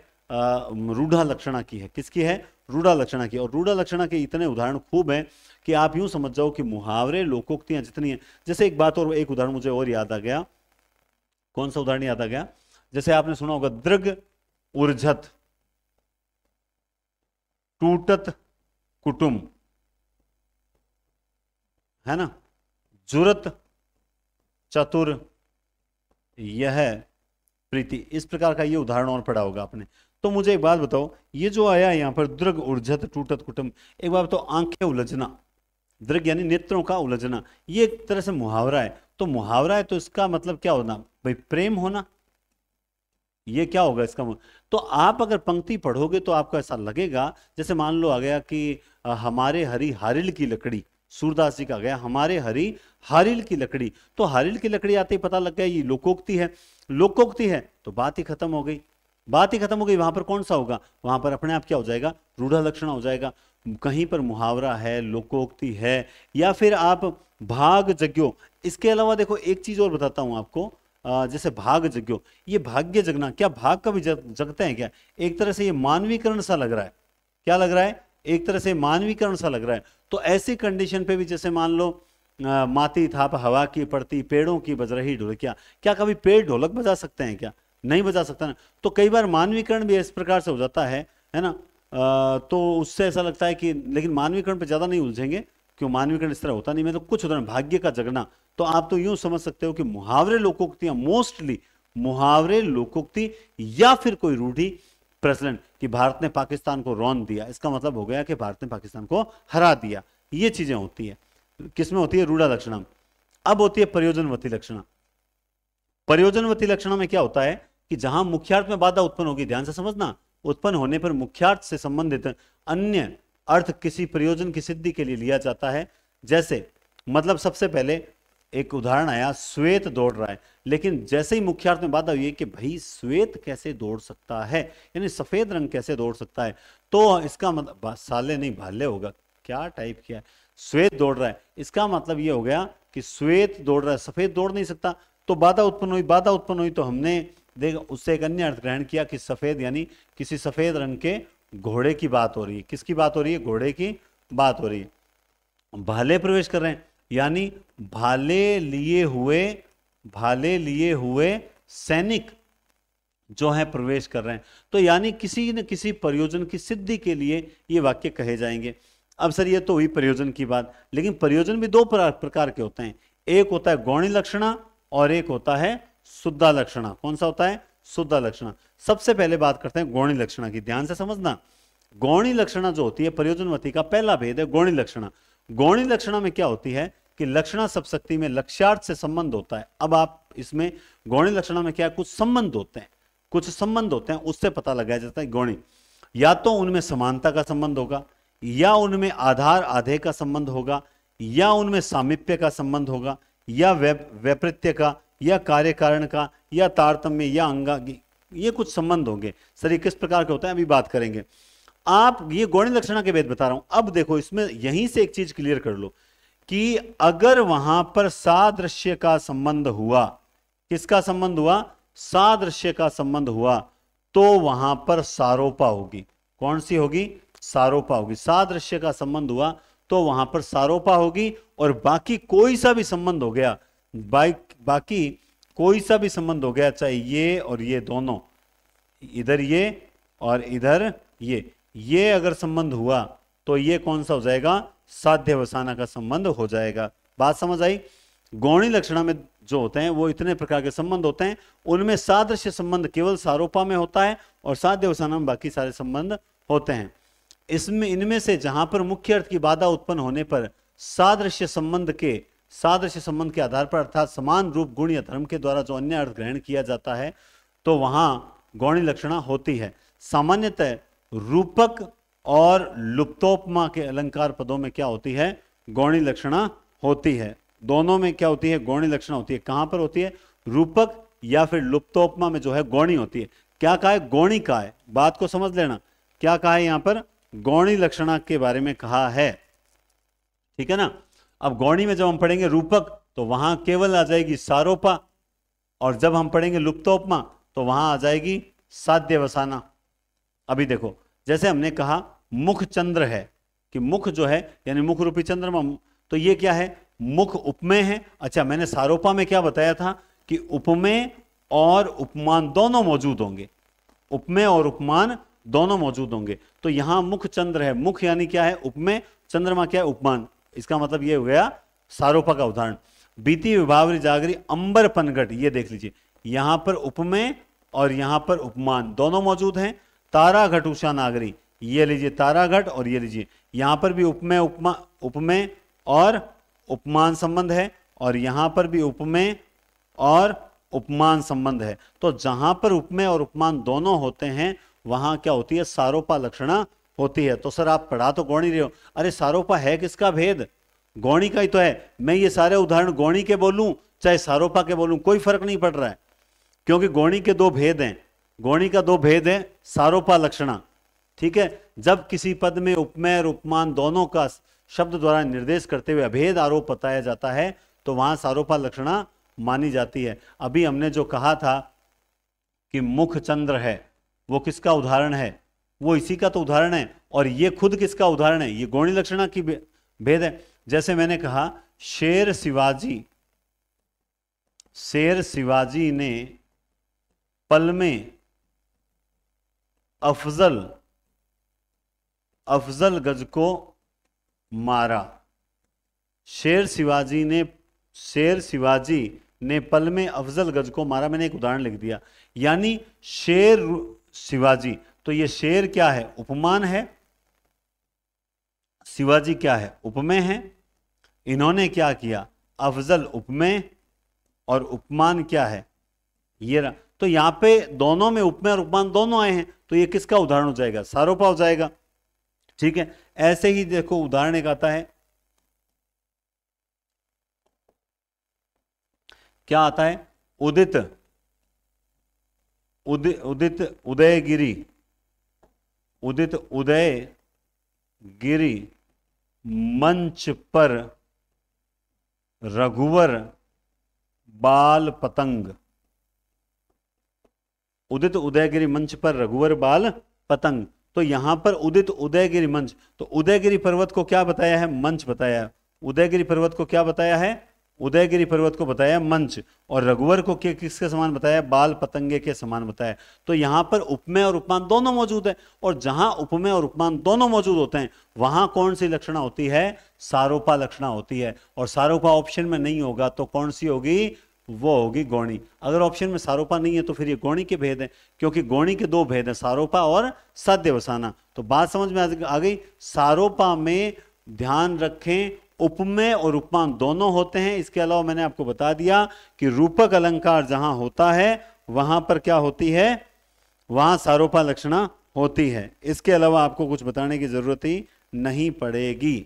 S1: रूढ़ा लक्षणा की है किसकी है रूढ़ा लक्षणा की और रूढ़ा लक्षणा के इतने उदाहरण खूब हैं कि आप यूं समझ जाओ कि मुहावरे लोकोक्तियां जितनी हैं जैसे एक बात और एक उदाहरण मुझे और याद आ गया कौन सा उदाहरण याद आ गया जैसे आपने सुना होगा दृग उर्जत टूटत कुटुंब है ना जुरत चतुर यह प्रीति इस प्रकार का ये उदाहरण और पड़ा होगा आपने तो मुझे एक बात बताओ ये जो आया यहां पर दृग उर्जत टूटत कुटुम एक बात बताओ आंखें उलझना दृग यानी नेत्रों का उलझना ये एक तरह से मुहावरा है तो मुहावरा है तो इसका मतलब क्या होना भाई प्रेम होना ये क्या होगा इसका मतलब? तो आप अगर पंक्ति पढ़ोगे तो आपको ऐसा लगेगा जैसे मान लो आ गया कि हमारे हरी हारिल की लकड़ी सूरदास जी का गया हमारे हरी हारिल की लकड़ी तो हारिल की लकड़ी आते ही पता लग गया ये लोकोक्ति है लोकोक्ति है तो बात ही खत्म हो गई बात ही खत्म हो गई वहां पर कौन सा होगा वहां पर अपने आप क्या हो जाएगा रूढ़ा लक्षण हो जाएगा कहीं पर मुहावरा है लोकोक्ति है या फिर आप भाग जग्यो इसके अलावा देखो एक चीज और बताता हूं आपको जैसे भाग जग्यो ये भाग्य जगना क्या भाग का भी जग, जगते हैं क्या एक तरह से ये मानवीकरण सा लग रहा है क्या लग रहा है एक तरह से मानवीकरण सा लग रहा है तो ऐसी कंडीशन पे भी जैसे मान लो आ, माती थाप हवा की पड़ती पेड़ों की बज रही ढोलकिया क्या कभी पेड़ ढोलक बजा सकते हैं क्या नहीं बजा सकता ना तो कई बार मानवीकरण भी इस प्रकार से हो जाता है है ना आ, तो उससे ऐसा लगता है कि लेकिन मानवीकरण पर ज़्यादा नहीं उलझेंगे क्यों मानवीकरण इस तरह होता नहीं मतलब कुछ उदाहरण भाग्य का जगना तो आप तो यूं समझ सकते हो कि मुहावरे लोकोक्तियां मोस्टली मुहावरे लोकोक्ति या फिर कोई रूढ़ी प्रचलन कि भारत ने पाकिस्तान को रौन दिया इसका मतलब हो गया कि भारत ने पाकिस्तान को हरा दिया ये चीजें होती है किसमें होती है रूढ़ा लक्षण अब होती है प्रयोजनवती लक्षण प्रयोजनवती लक्षण में क्या होता है कि जहां मुख्यार्थ में बाधा उत्पन्न होगी ध्यान से समझना उत्पन्न होने पर मुख्यार्थ से संबंधित अन्य अर्थ किसी प्रयोजन की सिद्धि के लिए लिया जाता है जैसे मतलब सबसे पहले एक उदाहरण आया श्वेत दौड़ रहा है लेकिन जैसे ही मुख्यार्थ में बात आई कि भाई श्वेत कैसे दौड़ सकता है यानी सफेद रंग कैसे दौड़ सकता है तो इसका मतलब साले नहीं भाले होगा क्या टाइप किया श्वेत दौड़ रहा है इसका मतलब यह हो गया कि श्वेत दौड़ रहा है सफेद दौड़ नहीं सकता तो बाधा उत्पन्न हुई बाधा उत्पन्न हुई तो हमने देख उससे एक अन्य अर्थ ग्रहण किया कि सफेद यानी किसी सफेद रंग के घोड़े की बात हो रही है किसकी बात हो रही है घोड़े की बात हो रही है भाले प्रवेश कर रहे हैं यानी भाले लिए हुए भाले लिए हुए सैनिक जो है प्रवेश कर रहे हैं तो यानी किसी न किसी प्रयोजन की सिद्धि के लिए ये वाक्य कहे जाएंगे अब सर ये तो हुई प्रयोजन की बात लेकिन प्रयोजन भी दो प्रकार के होते हैं एक होता है गौणी लक्षणा और एक होता है शुद्धा लक्षणा कौन सा होता है शुद्ध लक्षण सबसे पहले बात करते हैं गौणी लक्षण की ध्यान से समझना गौणी लक्षण जो होती है प्रयोजनवती का पहला भेद है गौणी लक्षण गौणी लक्षण में क्या होती है कि लक्षणा सबशक्ति में लक्ष्यार्थ से संबंध होता है अब आप इसमें गौणी लक्षण में क्या कुछ संबंध होते हैं कुछ संबंध होते हैं उससे पता लगाया जाता है गौणी या तो उनमें समानता का संबंध होगा या उनमें आधार आधे का संबंध होगा या उनमें सामिप्य का संबंध होगा या वैपृत्य का या कार्य कारण का या तारतम्य या अंगागी ये कुछ संबंध होंगे सर ये किस प्रकार के होते हैं अभी बात करेंगे आप ये गौण लक्षणा के भेद बता रहा हूं अब देखो इसमें यहीं से एक चीज क्लियर कर लो कि अगर वहां पर सादृश्य का संबंध हुआ किसका संबंध हुआ सादृश्य का संबंध हुआ तो वहां पर सारोपा होगी कौन सी होगी सारोपा होगी सादृश्य का संबंध हुआ तो वहां पर सारोपा होगी और बाकी कोई सा भी संबंध हो गया बाइक बाकी कोई सा भी संबंध हो गया चाहे ये और ये दोनों इधर ये और इधर ये ये अगर संबंध हुआ तो ये कौन सा हो जाएगा साध्य वसाना का संबंध हो जाएगा बात समझ आई गौणी लक्षणा में जो होते हैं वो इतने प्रकार के संबंध होते हैं उनमें सादृश्य संबंध केवल सारोपा में होता है और साध्य वसाना में बाकी सारे संबंध होते हैं इसमें इनमें से जहां पर मुख्य अर्थ की बाधा उत्पन्न होने पर सादृश्य संबंध के सादृश्य संबंध के आधार पर अर्थात समान रूप गुण या धर्म के द्वारा जो अन्य अर्थ ग्रहण किया जाता है तो वहाँ गौणी लक्षणा होती है सामान्यतः रूपक और लुप्तोपमा के अलंकार पदों में क्या होती है गौणी लक्षणा होती है दोनों में क्या होती है गौणी लक्षणा होती है कहाँ पर होती है रूपक या फिर लुप्तोपमा में जो है गौणी होती है क्या कहा है गौणी का है बात को समझ लेना क्या कहा है यहाँ पर गौणी लक्षणा के बारे में कहा है ठीक है ना अब गौणी में जब हम पढ़ेंगे रूपक तो वहां केवल आ जाएगी सारोपा और जब हम पढ़ेंगे लुप्तोपमा तो वहां आ जाएगी साध्य वसाना अभी देखो जैसे हमने कहा मुख चंद्र है कि मुख जो है यानी मुख रूपी चंद्रमा तो ये क्या है मुख उपमेय है अच्छा मैंने सारोपा में क्या बताया था कि उपमेय और उपमान दोनों मौजूद होंगे उपमेय और उपमान दोनों मौजूद होंगे तो यहां मुख चंद्र है मुख यानी क्या है उपमेय चंद्रमा क्या है उपमान इसका मतलब ये हो गया सारोपा का उदाहरण बीती विभावरी जागरी अंबर पनगट ये देख लीजिए यहां पर उपमेय और यहां पर उपमान दोनों मौजूद हैं तारा घट उषा नागरी ये लीजिए तारा घट और ये लीजिए यहां पर भी उपमेय उपमा उपमेय और उपमान संबंध है और यहां पर भी उपमेय और उपमान संबंध है तो जहां पर उपमेय और उपमान दोनों होते हैं वहां क्या होती है सारोपा लक्षणा होती है तो सर आप पढ़ा तो गौणी रहे हो अरे सारोपा है किसका भेद गौणी का ही तो है मैं ये सारे उदाहरण गौणी के बोलूं चाहे सारोपा के बोलूं कोई फर्क नहीं पड़ रहा है क्योंकि गौणी के दो भेद हैं गौणी का दो भेद है सारोपा लक्षणा ठीक है जब किसी पद में उपमेय और उपमान दोनों का शब्द द्वारा निर्देश करते हुए अभेद आरोप बताया जाता है तो वहां सारोपा लक्षणा मानी जाती है अभी हमने जो कहा था कि मुख चंद्र है वो किसका उदाहरण है वो इसी का तो उदाहरण है और ये खुद किसका उदाहरण है ये गौणी लक्षणा की भेद है जैसे मैंने कहा शेर शिवाजी शेर शिवाजी ने पल में अफजल अफजल गज को मारा शेर शिवाजी ने शेर शिवाजी ने पल में अफजल गज को मारा मैंने एक उदाहरण लिख दिया यानी शेर शिवाजी तो ये शेर क्या है उपमान है शिवाजी क्या है उपमेय है इन्होंने क्या किया अफजल उपमेय और उपमान क्या है ये रहा। तो यहां पे दोनों में उपमेय और उपमान दोनों आए हैं तो ये किसका उदाहरण हो जाएगा सारोपा हो जाएगा ठीक है ऐसे ही देखो उदाहरण एक आता है क्या आता है उदित उदित उदयगिरी उदित उदय गिरी मंच पर रघुवर बाल पतंग उदित उदयगिरी मंच पर रघुवर बाल पतंग तो यहां पर उदित उदयगिरी मंच तो उदयगिरी पर्वत को क्या बताया है मंच बताया उदयगिरी पर्वत को क्या बताया है उदयगिरी पर्वत को बताया मंच और रघुवर को क्या किसके समान बताया बाल पतंगे के समान बताया तो यहां पर उपमेय और उपमान दोनों मौजूद है और जहां उपमेय और उपमान दोनों मौजूद होते हैं वहां कौन सी लक्षणा होती है सारोपा लक्षणा होती है और सारोपा ऑप्शन में नहीं होगा तो कौन सी होगी वो होगी गौणी अगर ऑप्शन में सारोपा नहीं है तो फिर ये गौणी के भेद हैं क्योंकि गौणी के दो भेद हैं सारोपा और साध्य वसाना तो बात समझ में आ गई सारोपा में ध्यान रखें उपमेय और उपमान दोनों होते हैं इसके अलावा मैंने आपको बता दिया कि रूपक अलंकार जहां होता है वहां पर क्या होती है वहां सारोपा लक्षणा होती है इसके अलावा आपको कुछ बताने की जरूरत ही नहीं पड़ेगी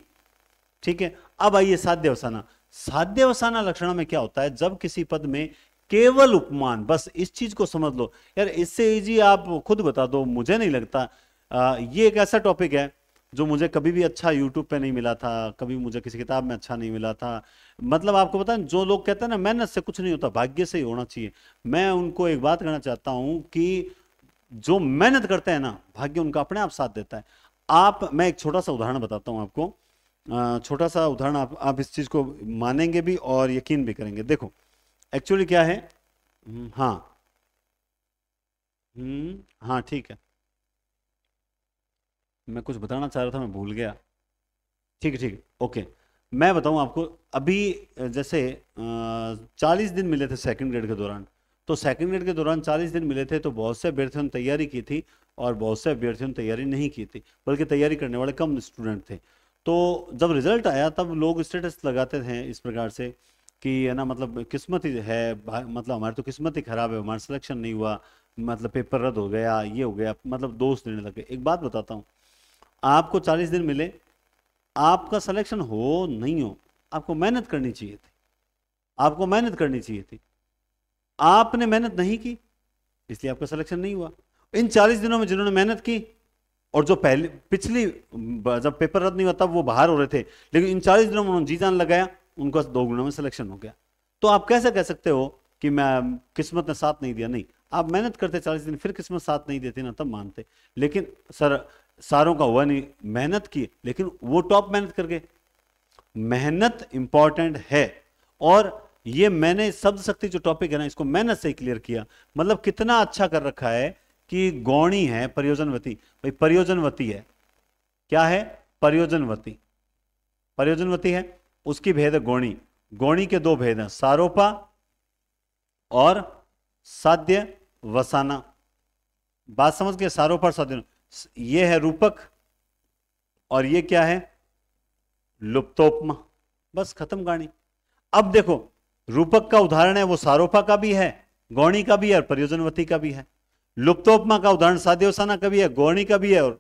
S1: ठीक है अब आइए साध्यवसाना साध्यवसाना लक्षण में क्या होता है जब किसी पद में केवल उपमान बस इस चीज को समझ लो यार इससे आप खुद बता दो मुझे नहीं लगता आ, ये एक ऐसा टॉपिक है जो मुझे कभी भी अच्छा यूट्यूब पे नहीं मिला था कभी मुझे किसी किताब में अच्छा नहीं मिला था मतलब आपको पता है जो लोग कहते हैं ना मेहनत से कुछ नहीं होता भाग्य से ही होना चाहिए मैं उनको एक बात कहना चाहता हूँ कि जो मेहनत करते हैं ना भाग्य उनका अपने आप साथ देता है आप मैं एक छोटा सा उदाहरण बताता हूँ आपको छोटा सा उदाहरण आप आप इस चीज़ को मानेंगे भी और यकीन भी करेंगे देखो एक्चुअली क्या है हम्म, हाँ हम्म, हाँ ठीक है मैं कुछ बताना चाह रहा था मैं भूल गया ठीक है ठीक ओके मैं बताऊं आपको अभी जैसे चालीस दिन मिले थे सेकंड ग्रेड के दौरान तो सेकंड ग्रेड के दौरान चालीस दिन मिले थे तो बहुत से अभ्यर्थियों ने तैयारी की थी और बहुत से अभ्यर्थियों ने तैयारी नहीं की थी बल्कि तैयारी करने वाले कम स्टूडेंट थे तो जब रिजल्ट आया तब लोग स्टेटस लगाते थे इस प्रकार से कि है ना मतलब किस्मत ही है मतलब हमारी तो किस्मत ही ख़राब है हमारा सिलेक्शन नहीं हुआ मतलब पेपर रद्द हो गया ये हो गया मतलब दोस्त देने लगे एक बात बताता हूँ आपको चालीस दिन मिले आपका सिलेक्शन हो नहीं हो आपको मेहनत करनी चाहिए थी आपको मेहनत करनी चाहिए थी आपने मेहनत नहीं की इसलिए आपका सिलेक्शन नहीं हुआ इन चालीस दिनों में जिन्होंने मेहनत की और जो पहले पिछली जब पेपर रद्द नहीं हुआ तब वो बाहर हो रहे थे लेकिन इन चालीस दिनों में उन्होंने जी जान लगाया उनका दो गुणों में सिलेक्शन हो गया तो आप कैसे कह सकते हो कि मैं किस्मत ने साथ नहीं दिया नहीं आप मेहनत करते चालीस दिन फिर किस्मत साथ नहीं देती ना तब मानते लेकिन सर सारों का हुआ नहीं मेहनत की लेकिन वो टॉप मेहनत करके मेहनत इंपॉर्टेंट है और ये मैंने शब्द शक्ति जो टॉपिक है ना इसको मेहनत से क्लियर किया मतलब कितना अच्छा कर रखा है कि गौणी है परियोजनवती भाई परियोजनवती है क्या है परियोजनवती परियोजनवती है उसकी भेद है गौणी गौणी के दो भेद हैं सारोपा और साध्य वसाना बात समझ गए सारोपा और साध्य ये है रूपक और ये क्या है लुप्तोपमा बस खत्म गाणी अब देखो रूपक का उदाहरण है वो सारोफा का भी है गौणी का भी है और प्रयोजनवती का भी है लुप्तोपमा का उदाहरण सादेवसाना का भी है गौणी का भी है और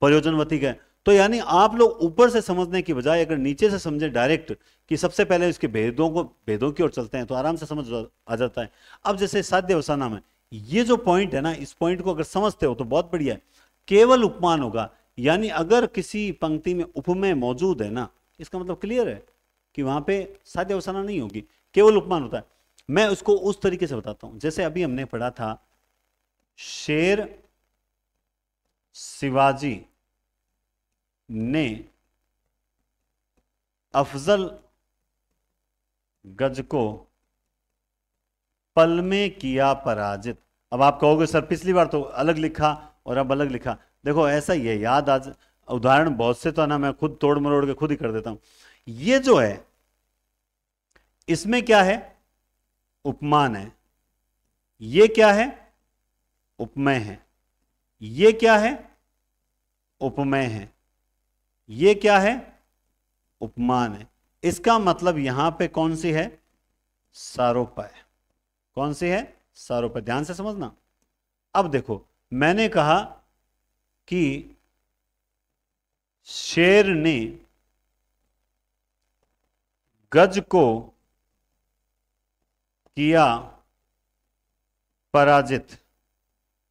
S1: प्रयोजनवती का है तो यानी आप लोग ऊपर से समझने की बजाय अगर नीचे से समझे डायरेक्ट कि सबसे पहले इसके भेदों को भेदों की ओर चलते हैं तो आराम से समझ आ जाता है अब जैसे साध्य वसाना में ये जो पॉइंट है ना इस पॉइंट को अगर समझते हो तो बहुत बढ़िया है केवल उपमान होगा यानी अगर किसी पंक्ति में उपमेय मौजूद है ना इसका मतलब क्लियर है कि वहां पे साध्य अवसाना नहीं होगी केवल उपमान होता है मैं उसको उस तरीके से बताता हूं जैसे अभी हमने पढ़ा था शेर शिवाजी ने अफजल गज को पल में किया पराजित अब आप कहोगे सर पिछली बार तो अलग लिखा और अब अलग लिखा देखो ऐसा ही है याद आज उदाहरण बहुत से तो ना मैं खुद तोड़ मरोड़ के खुद ही कर देता हूं ये जो है इसमें क्या है उपमान है ये क्या है उपमय है ये क्या है उपमय है ये क्या है उपमान है इसका मतलब यहां पे कौन सी है सारोपय कौन सी है सारों पर ध्यान से समझना अब देखो मैंने कहा कि शेर ने गज को किया पराजित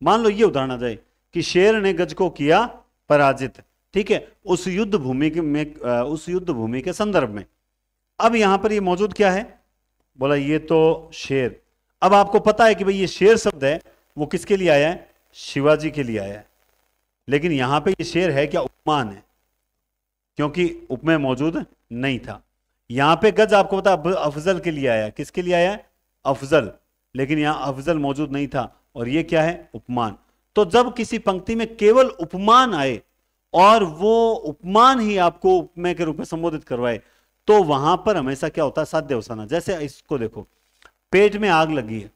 S1: मान लो ये उदाहरण आ जाए कि शेर ने गज को किया पराजित ठीक है उस युद्ध भूमि में उस युद्ध भूमि के संदर्भ में अब यहां पर ये मौजूद क्या है बोला ये तो शेर अब आपको पता है कि भाई ये शेर शब्द है वो किसके लिए आया है शिवाजी के लिए आया है लेकिन यहां पे ये शेर है क्या उपमान है क्योंकि उपमेय मौजूद नहीं था यहां पे गज आपको पता अफजल के लिए आया किसके लिए आया अफजल लेकिन यहां अफजल मौजूद नहीं था और ये क्या है उपमान तो जब किसी पंक्ति में केवल उपमान आए और वो उपमान ही आपको उपमेय के रूप में संबोधित करवाए तो वहां पर हमेशा क्या होता है साध्य अवसाना जैसे इसको देखो पेट में आग लगी है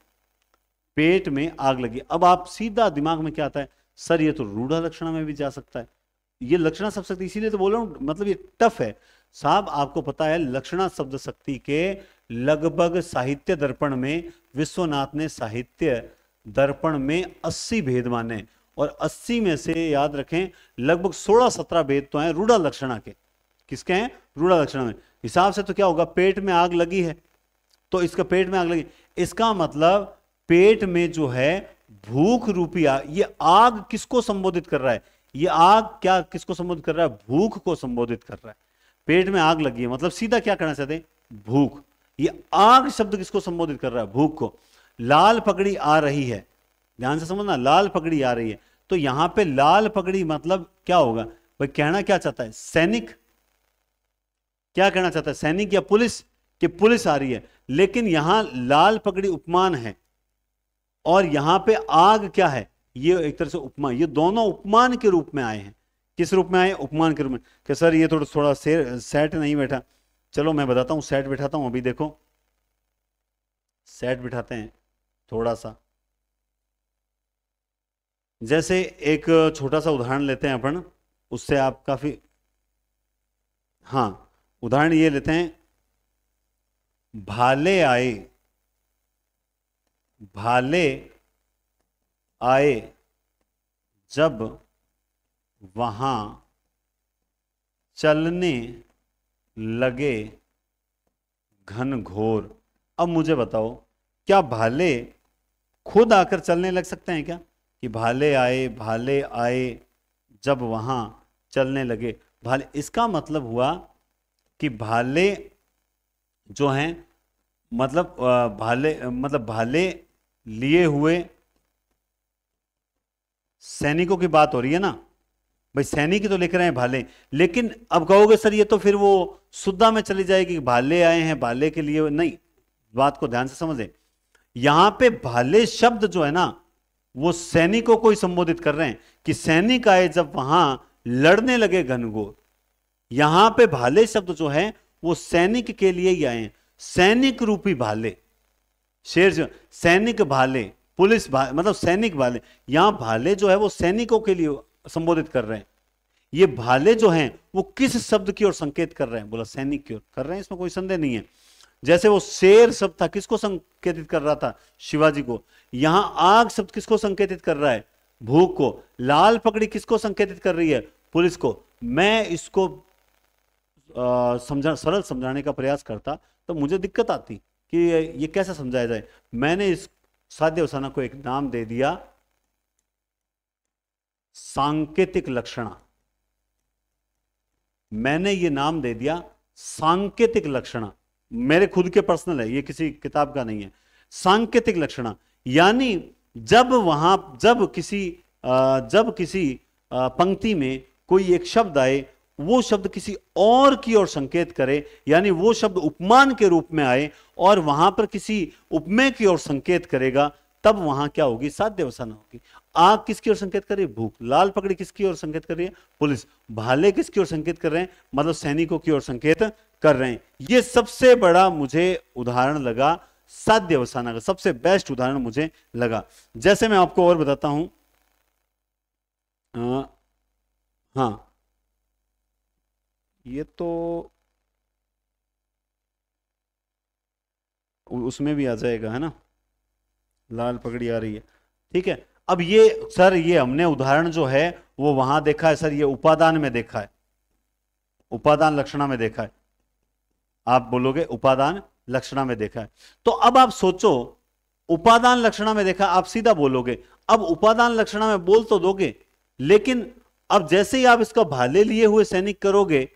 S1: पेट में आग लगी अब आप सीधा दिमाग में क्या आता है सर ये तो रूढ़ा लक्षण में भी जा सकता है ये लक्षणा शब्द शक्ति इसीलिए तो बोल रहा हूँ मतलब ये टफ है साहब आपको पता है लक्षणा शब्द शक्ति के लगभग साहित्य दर्पण में विश्वनाथ ने साहित्य दर्पण में 80 भेद माने और 80 में से याद रखें लगभग 16-17 भेद तो हैं रूढ़ा लक्षणा के किसके हैं रूढ़ा लक्षणा में हिसाब से तो क्या होगा पेट में आग लगी है तो इसका पेट में आग लगी इसका मतलब पेट में जो है भूख रूपी आग ये आग किसको संबोधित कर रहा है ये आग क्या किसको संबोधित कर रहा है भूख को संबोधित कर रहा है पेट में आग लगी है मतलब सीधा क्या कहना चाहते हैं भूख ये आग शब्द किसको संबोधित कर रहा है भूख को लाल पगड़ी आ रही है ध्यान से समझना लाल पगड़ी आ रही है तो यहां पे लाल पगड़ी मतलब क्या होगा भाई कहना क्या चाहता है सैनिक क्या कहना चाहता है सैनिक या पुलिस कि पुलिस आ रही है लेकिन यहां लाल पगड़ी उपमान है और यहां पे आग क्या है ये एक तरह से उपमान ये दोनों उपमान के रूप में आए हैं किस रूप में आए उपमान के रूप में कि सर ये थोड़ा थोड़ा से, सेट नहीं बैठा चलो मैं बताता हूं सेट बैठाता हूं अभी देखो सेट बिठाते हैं थोड़ा सा जैसे एक छोटा सा उदाहरण लेते हैं अपन उससे आप काफ़ी हाँ उदाहरण ये लेते हैं भाले आए भाले आए जब वहाँ चलने लगे घनघोर अब मुझे बताओ क्या भाले खुद आकर चलने लग सकते हैं क्या कि भाले आए भाले आए जब वहाँ चलने लगे भाले इसका मतलब हुआ कि भाले जो हैं मतलब भाले मतलब भाले लिए हुए सैनिकों की बात हो रही है ना भाई सैनिक तो लिख रहे हैं भाले लेकिन अब कहोगे सर ये तो फिर वो सुद्धा में चली जाएगी भाले आए हैं भाले के लिए नहीं बात को ध्यान से समझें यहां पे भाले शब्द जो है ना वो सैनिकों को ही संबोधित कर रहे हैं कि सैनिक आए जब वहां लड़ने लगे घनघोर यहां पे भाले शब्द जो है वो सैनिक के लिए ही आए सैनिक रूपी भाले शेर जो सैनिक भाले पुलिस भाले मतलब सैनिक भाले यहां भाले जो है वो सैनिकों के लिए संबोधित कर रहे हैं ये भाले जो हैं वो किस शब्द की ओर संकेत कर रहे हैं बोला सैनिक की ओर कर रहे हैं इसमें कोई संदेह नहीं है जैसे वो शेर शब्द था किसको संकेतित कर रहा था शिवाजी को यहां आग शब्द किसको संकेतित कर रहा है भूख को लाल पकड़ी किसको संकेतित कर रही है पुलिस को मैं इसको समझा सरल समझाने का प्रयास करता तो मुझे दिक्कत आती कि ये कैसे समझाया जाए मैंने इस साध्य वसाना को एक नाम दे दिया सांकेतिक लक्षणा मैंने ये नाम दे दिया सांकेतिक लक्षणा मेरे खुद के पर्सनल है ये किसी किताब का नहीं है सांकेतिक लक्षणा यानी जब वहां जब किसी जब किसी पंक्ति में कोई एक शब्द आए वो शब्द किसी और की ओर संकेत करे यानी वो शब्द उपमान के रूप में आए और वहां पर किसी उपमेय की ओर संकेत करेगा तब वहां क्या होगी देवसाना होगी आग किसकी ओर संकेत कर रही है भूख लाल पकड़ी किसकी ओर संकेत कर रही है पुलिस भाले किसकी ओर संकेत कर रहे हैं मतलब सैनिकों की ओर संकेत कर रहे हैं ये सबसे बड़ा मुझे उदाहरण लगा साध्यवसाना का सबसे बेस्ट उदाहरण मुझे लगा जैसे मैं आपको और बताता हूं आ, हाँ ये तो उसमें भी आ जाएगा है ना लाल पगड़ी आ रही है ठीक है अब ये सर ये हमने उदाहरण जो है वो वहां देखा है सर ये उपादान में देखा है उपादान लक्षणा में देखा है आप बोलोगे उपादान लक्षणा में देखा है तो अब आप सोचो उपादान लक्षणा में देखा आप सीधा बोलोगे अब उपादान लक्षणा में बोल तो दोगे लेकिन अब जैसे ही आप इसका भाले लिए हुए सैनिक करोगे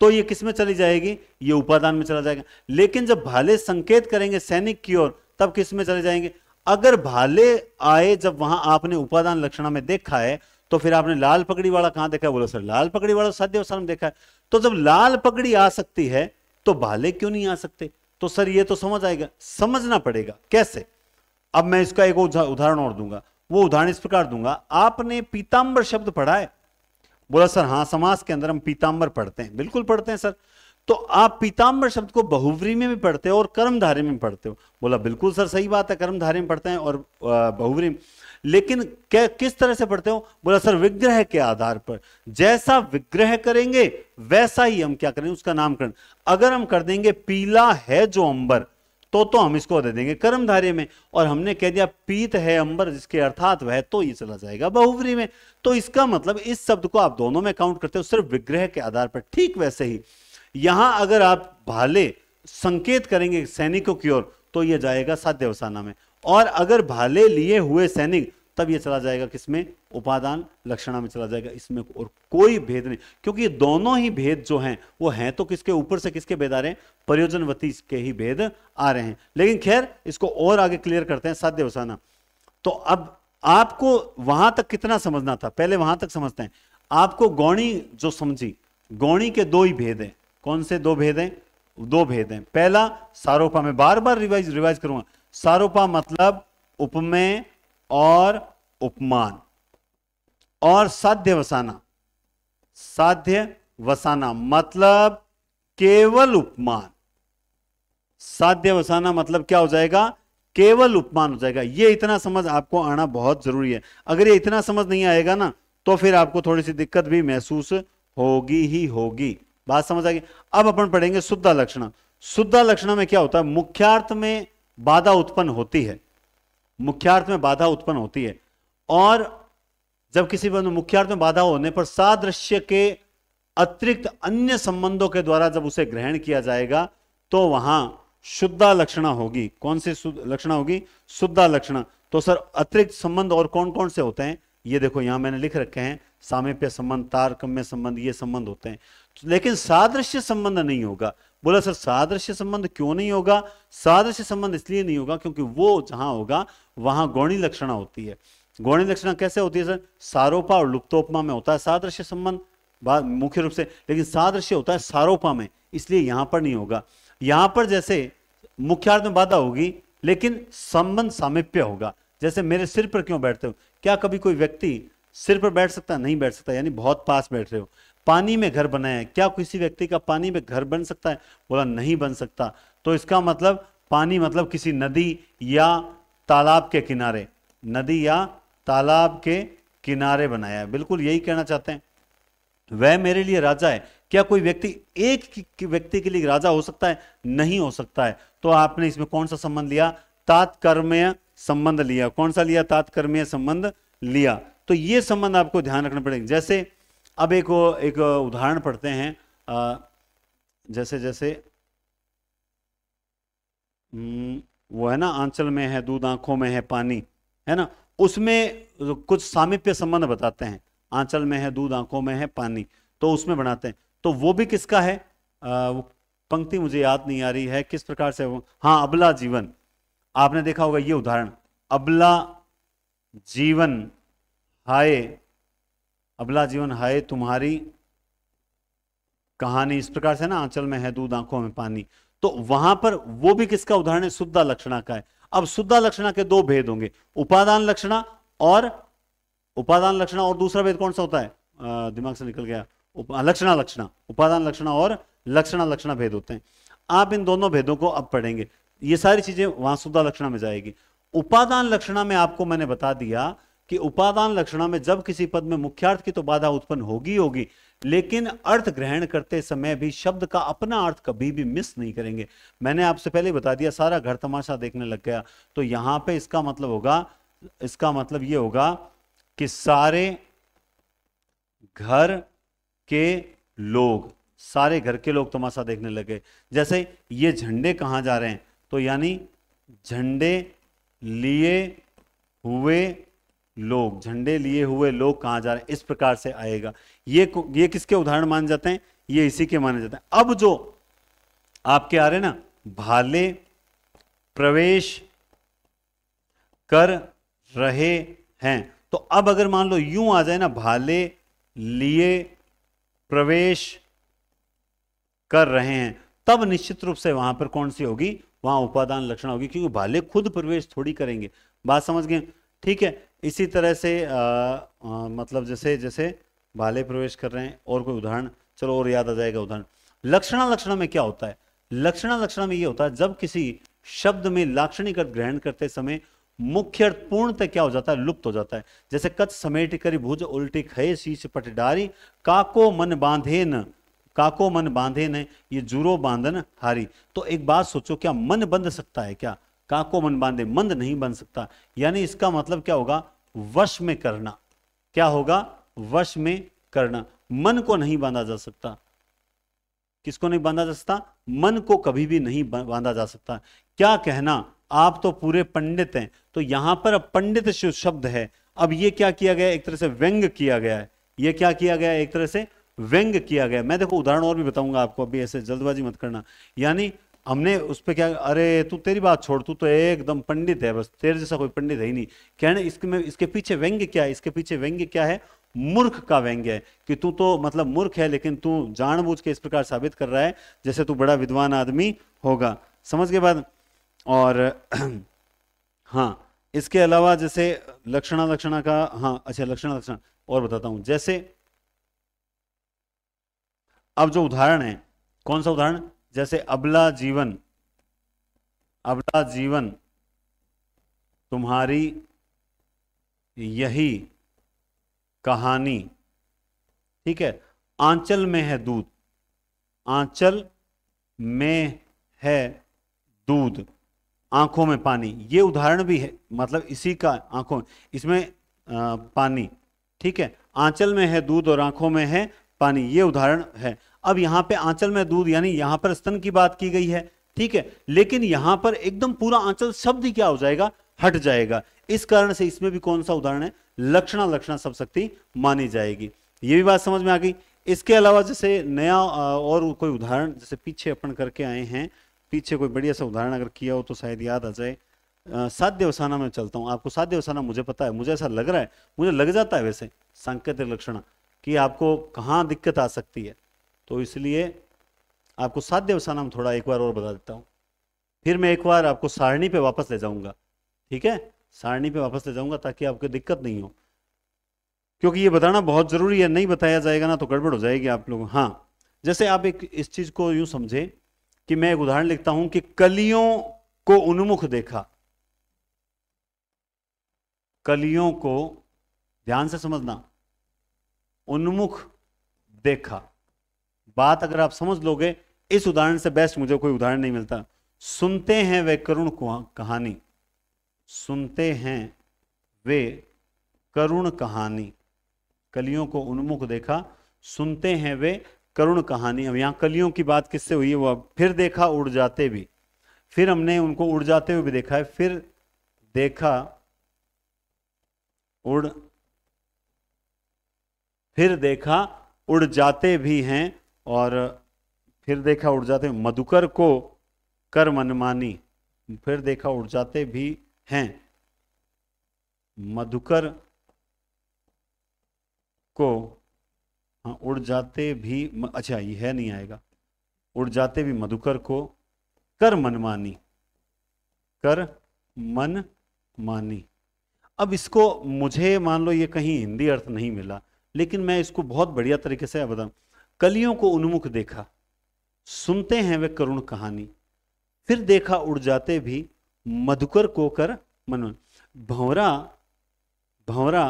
S1: तो ये किस में चली जाएगी ये उपादान में चला जाएगा लेकिन जब भाले संकेत करेंगे सैनिक की ओर तब किस में चले जाएंगे अगर भाले आए जब वहां आपने उपादान लक्षणा में देखा है तो फिर आपने लाल पगड़ी वाला कहां देखा है बोलो सर लाल पगड़ी वाला साध्य अवसर में देखा है तो जब लाल पगड़ी आ सकती है तो भाले क्यों नहीं आ सकते तो सर ये तो समझ आएगा समझना पड़ेगा कैसे अब मैं इसका एक उदाहरण और दूंगा वो उदाहरण इस प्रकार दूंगा आपने पीताम्बर शब्द पढ़ा है बोला सर हाँ समास के अंदर हम पीताम्बर पढ़ते हैं बिल्कुल पढ़ते हैं सर तो आप पीताम्बर शब्द को बहुवरी में भी पढ़ते हो और कर्मधारे में पढ़ते हो बोला बिल्कुल सर सही बात है कर्मधारे में पढ़ते हैं और बहुवरी में लेकिन क्या किस तरह से पढ़ते हो बोला सर विग्रह के आधार पर जैसा विग्रह करेंगे वैसा ही हम क्या करेंगे उसका नामकरण अगर हम कर देंगे पीला है जो अंबर तो तो हम इसको दे देंगे कर्मधारे में और हमने कह दिया पीत है अंबर जिसके अर्थात वह तो ये चला जाएगा बहुवरी में तो इसका मतलब इस शब्द को आप दोनों में काउंट करते हो सिर्फ विग्रह के आधार पर ठीक वैसे ही यहां अगर आप भाले संकेत करेंगे सैनिकों की ओर तो यह जाएगा साध्यवसाना में और अगर भाले लिए हुए सैनिक तब ये चला जाएगा किसमें उपादान लक्षणा में चला जाएगा इसमें और कोई भेद नहीं क्योंकि ये दोनों ही भेद जो हैं वो हैं तो किसके ऊपर से किसके भेद आ रहे हैं प्रयोजनवती के ही भेद आ रहे हैं लेकिन खैर इसको और आगे क्लियर करते हैं साध्य वसाना तो अब आपको वहां तक कितना समझना था पहले वहां तक समझते हैं आपको गौणी जो समझी गौणी के दो ही भेद हैं कौन से दो भेद हैं दो भेद हैं पहला सारोपा में बार बार रिवाइज रिवाइज करूंगा सारोपा मतलब उपमेय और उपमान और साध्य वसाना साध्य वसाना मतलब केवल उपमान साध्य वसाना मतलब क्या हो जाएगा केवल उपमान हो जाएगा ये इतना समझ आपको आना बहुत जरूरी है अगर ये इतना समझ नहीं आएगा ना तो फिर आपको थोड़ी सी दिक्कत भी महसूस होगी ही होगी बात समझ आ गई अब अपन पढ़ेंगे शुद्धा लक्षण शुद्धा लक्षण में क्या होता है मुख्यार्थ में बाधा उत्पन्न होती है मुख्यार्थ में बाधा उत्पन्न होती है और जब किसी मुख्यार्थ में बाधा होने पर सादृश्य के अतिरिक्त अन्य संबंधों के द्वारा जब उसे ग्रहण किया जाएगा तो वहां शुद्धा लक्षणा होगी कौन सी लक्षणा होगी शुद्धा लक्षणा तो सर अतिरिक्त संबंध और कौन कौन से होते हैं ये देखो यहां मैंने लिख रखे हैं सामिप्य संबंध तारकम्य संबंध ये संबंध होते हैं लेकिन सादृश्य संबंध नहीं होगा बोला सर सादृश्य संबंध क्यों नहीं होगा सादृश्य संबंध इसलिए नहीं होगा क्योंकि वो जहां होगा वहां गौणी लक्षणा होती है गौणी लक्षणा कैसे होती है सर सारोपा और लुप्तोपमा में होता है सादृश्य संबंध मुख्य रूप से लेकिन सादृश्य होता है सारोपा में इसलिए यहां पर नहीं होगा यहाँ पर जैसे मुख्यार्थ में बाधा होगी लेकिन संबंध सामिप्य होगा जैसे मेरे सिर पर क्यों बैठते हो क्या कभी कोई व्यक्ति सिर पर बैठ सकता नहीं बैठ सकता यानी बहुत पास बैठ रहे हो पानी में घर बनाया है क्या किसी व्यक्ति का पानी में घर बन सकता है बोला नहीं बन सकता तो इसका मतलब पानी मतलब किसी नदी या तालाब के किनारे नदी या तालाब के किनारे बनाया है बिल्कुल यही कहना चाहते हैं वह मेरे लिए राजा है क्या कोई व्यक्ति एक व्यक्ति के लिए राजा हो सकता है नहीं हो सकता है तो आपने इसमें कौन सा संबंध लिया तात्कर्मय संबंध लिया कौन सा लिया तात्कर्मय संबंध लिया तो ये संबंध आपको ध्यान रखना पड़ेगा जैसे अब एक एक उदाहरण पढ़ते हैं जैसे जैसे हम्म, वो है ना आंचल में है दूध आंखों में है पानी है ना उसमें कुछ सामिप्य संबंध बताते हैं आंचल में है दूध आंखों में है पानी तो उसमें बनाते हैं तो वो भी किसका है आ, वो पंक्ति मुझे याद नहीं आ रही है किस प्रकार से हाँ अबला जीवन आपने देखा होगा ये उदाहरण अबला जीवन हाय अबला जीवन हाय तुम्हारी कहानी इस प्रकार से ना आंचल में है दूध आंखों में पानी तो वहां पर वो भी किसका उदाहरण है शुद्धा लक्षणा का है अब शुद्धा लक्षणा के दो भेद होंगे उपादान लक्षणा और उपादान लक्षणा और दूसरा भेद कौन सा होता है आ, दिमाग से निकल गया हाँ, लक्षणा लक्षणा उपादान लक्षणा और लक्षणा लक्षणा भेद होते हैं आप इन दोनों भेदों को अब पढ़ेंगे ये सारी चीजें वहां शुद्धा लक्षणा में जाएगी उपादान लक्षणा में आपको मैंने बता दिया कि उपादान लक्षणा में जब किसी पद में मुख्यार्थ की तो बाधा उत्पन्न होगी होगी लेकिन अर्थ ग्रहण करते समय भी शब्द का अपना अर्थ कभी भी मिस नहीं करेंगे मैंने आपसे पहले बता दिया सारा घर तमाशा देखने लग गया तो यहां पे इसका मतलब होगा इसका मतलब ये होगा कि सारे घर के लोग सारे घर के लोग तमाशा देखने लगे जैसे ये झंडे कहाँ जा रहे हैं तो यानी झंडे लिए हुए लोग झंडे लिए हुए लोग कहाँ जा रहे हैं इस प्रकार से आएगा ये ये किसके उदाहरण माने जाते हैं ये इसी के माने जाते हैं अब जो आपके आ रहे ना भाले प्रवेश कर रहे हैं तो अब अगर मान लो यूं आ जाए ना भाले लिए प्रवेश कर रहे हैं तब निश्चित रूप से वहां पर कौन सी होगी वहां उपादान लक्षण होगी क्योंकि भाले खुद प्रवेश थोड़ी करेंगे बात समझ गए ठीक है इसी तरह से आ, आ, मतलब जैसे जैसे भाले प्रवेश कर रहे हैं और कोई उदाहरण चलो और याद आ जाएगा उदाहरण लक्षणा लक्षण में क्या होता है लक्षणा लक्षण में ये होता है जब किसी शब्द में लाक्षणिक अर्थ ग्रहण करते समय मुख्य अर्थ पूर्णतः क्या हो जाता है लुप्त हो जाता है जैसे कच समेट कर भुज उल्टी खे शीश पटडारी काको मन बांधे न काको मन बांधे न ये जुरो बांधन हारी तो एक बात सोचो क्या मन बंध सकता है क्या काको मन बांधे मंद नहीं बन सकता यानी इसका मतलब क्या होगा वश में करना क्या होगा वश में करना मन को नहीं बांधा जा सकता किसको नहीं बांधा जा सकता मन को कभी भी नहीं बांधा जा सकता क्या कहना आप तो पूरे पंडित हैं तो यहां पर अब पंडित शब्द है अब ये क्या किया गया एक तरह से व्यंग किया गया है ये क्या किया गया एक तरह से व्यंग किया गया मैं देखो उदाहरण और भी बताऊंगा आपको अभी ऐसे जल्दबाजी मत करना यानी हमने उस पर क्या अरे तू तेरी बात छोड़ तू तो एकदम पंडित है बस तेरे जैसा कोई पंडित है ही नहीं कहने इसके में इसके पीछे व्यंग क्या है इसके पीछे व्यंग क्या है मूर्ख का व्यंग्य है कि तू तो मतलब मूर्ख है लेकिन तू जानबूझ के इस प्रकार साबित कर रहा है जैसे तू बड़ा विद्वान आदमी होगा समझ के बाद और हाँ इसके अलावा जैसे लक्षणा लक्षणा का हाँ अच्छा लक्षणा लक्षणा और बताता हूं जैसे अब जो उदाहरण है कौन सा उदाहरण जैसे अबला जीवन अबला जीवन तुम्हारी यही कहानी ठीक है आंचल में है दूध आंचल में है दूध आंखों में पानी ये उदाहरण भी है मतलब इसी का आंखों इसमें आ, पानी ठीक है आंचल में है दूध और आंखों में है पानी ये उदाहरण है अब यहाँ पे आंचल में दूध यानी यहाँ पर स्तन की बात की गई है ठीक है लेकिन यहाँ पर एकदम पूरा आंचल शब्द क्या हो जाएगा हट जाएगा इस कारण से इसमें भी कौन सा उदाहरण है लक्षणा लक्षणा शक्ति मानी जाएगी ये भी बात समझ में आ गई इसके अलावा जैसे नया और कोई उदाहरण जैसे पीछे अपन करके आए हैं पीछे कोई बढ़िया सा उदाहरण अगर किया हो तो शायद याद आ जाए साध्य वसाना में चलता हूँ आपको साध्य वसाना मुझे पता है मुझे ऐसा लग रहा है मुझे लग जाता है वैसे सांकेतिक लक्षण कि आपको कहाँ दिक्कत आ सकती है तो इसलिए आपको साध्य वसाना में थोड़ा एक बार और बता देता हूँ फिर मैं एक बार आपको सारणी पे वापस ले जाऊंगा ठीक है सारणी पे वापस ले जाऊंगा ताकि आपको दिक्कत नहीं हो क्योंकि ये बताना बहुत ज़रूरी है नहीं बताया जाएगा ना तो गड़बड़ हो जाएगी आप लोगों हाँ जैसे आप एक इस चीज़ को यूं समझे कि मैं एक उदाहरण लिखता हूं कि कलियों को उन्मुख देखा कलियों को ध्यान से समझना उन्मुख देखा बात अगर आप समझ लोगे इस उदाहरण से बेस्ट मुझे कोई उदाहरण नहीं मिलता सुनते हैं वे करुण कहानी सुनते हैं वे करुण कहानी कलियों को उन्मुख देखा सुनते हैं वे करुण कहानी अब यहाँ कलियों की बात किससे हुई है वह फिर देखा उड़ जाते भी फिर हमने उनको उड़ जाते हुए भी देखा है फिर देखा उड़ फिर देखा उड़ जाते भी हैं और फिर देखा उड़ जाते मधुकर को कर मनमानी फिर देखा उड़ जाते भी हैं मधुकर को हाँ उड़ जाते भी अच्छा ये है नहीं आएगा उड़ जाते भी मधुकर को कर मनमानी कर मन मानी अब इसको मुझे मान लो ये कहीं हिंदी अर्थ नहीं मिला लेकिन मैं इसको बहुत बढ़िया तरीके से बताऊं कलियों को उन्मुख देखा सुनते हैं वे करुण कहानी फिर देखा उड़ जाते भी मधुकर कोकर मन भंवरा भंवरा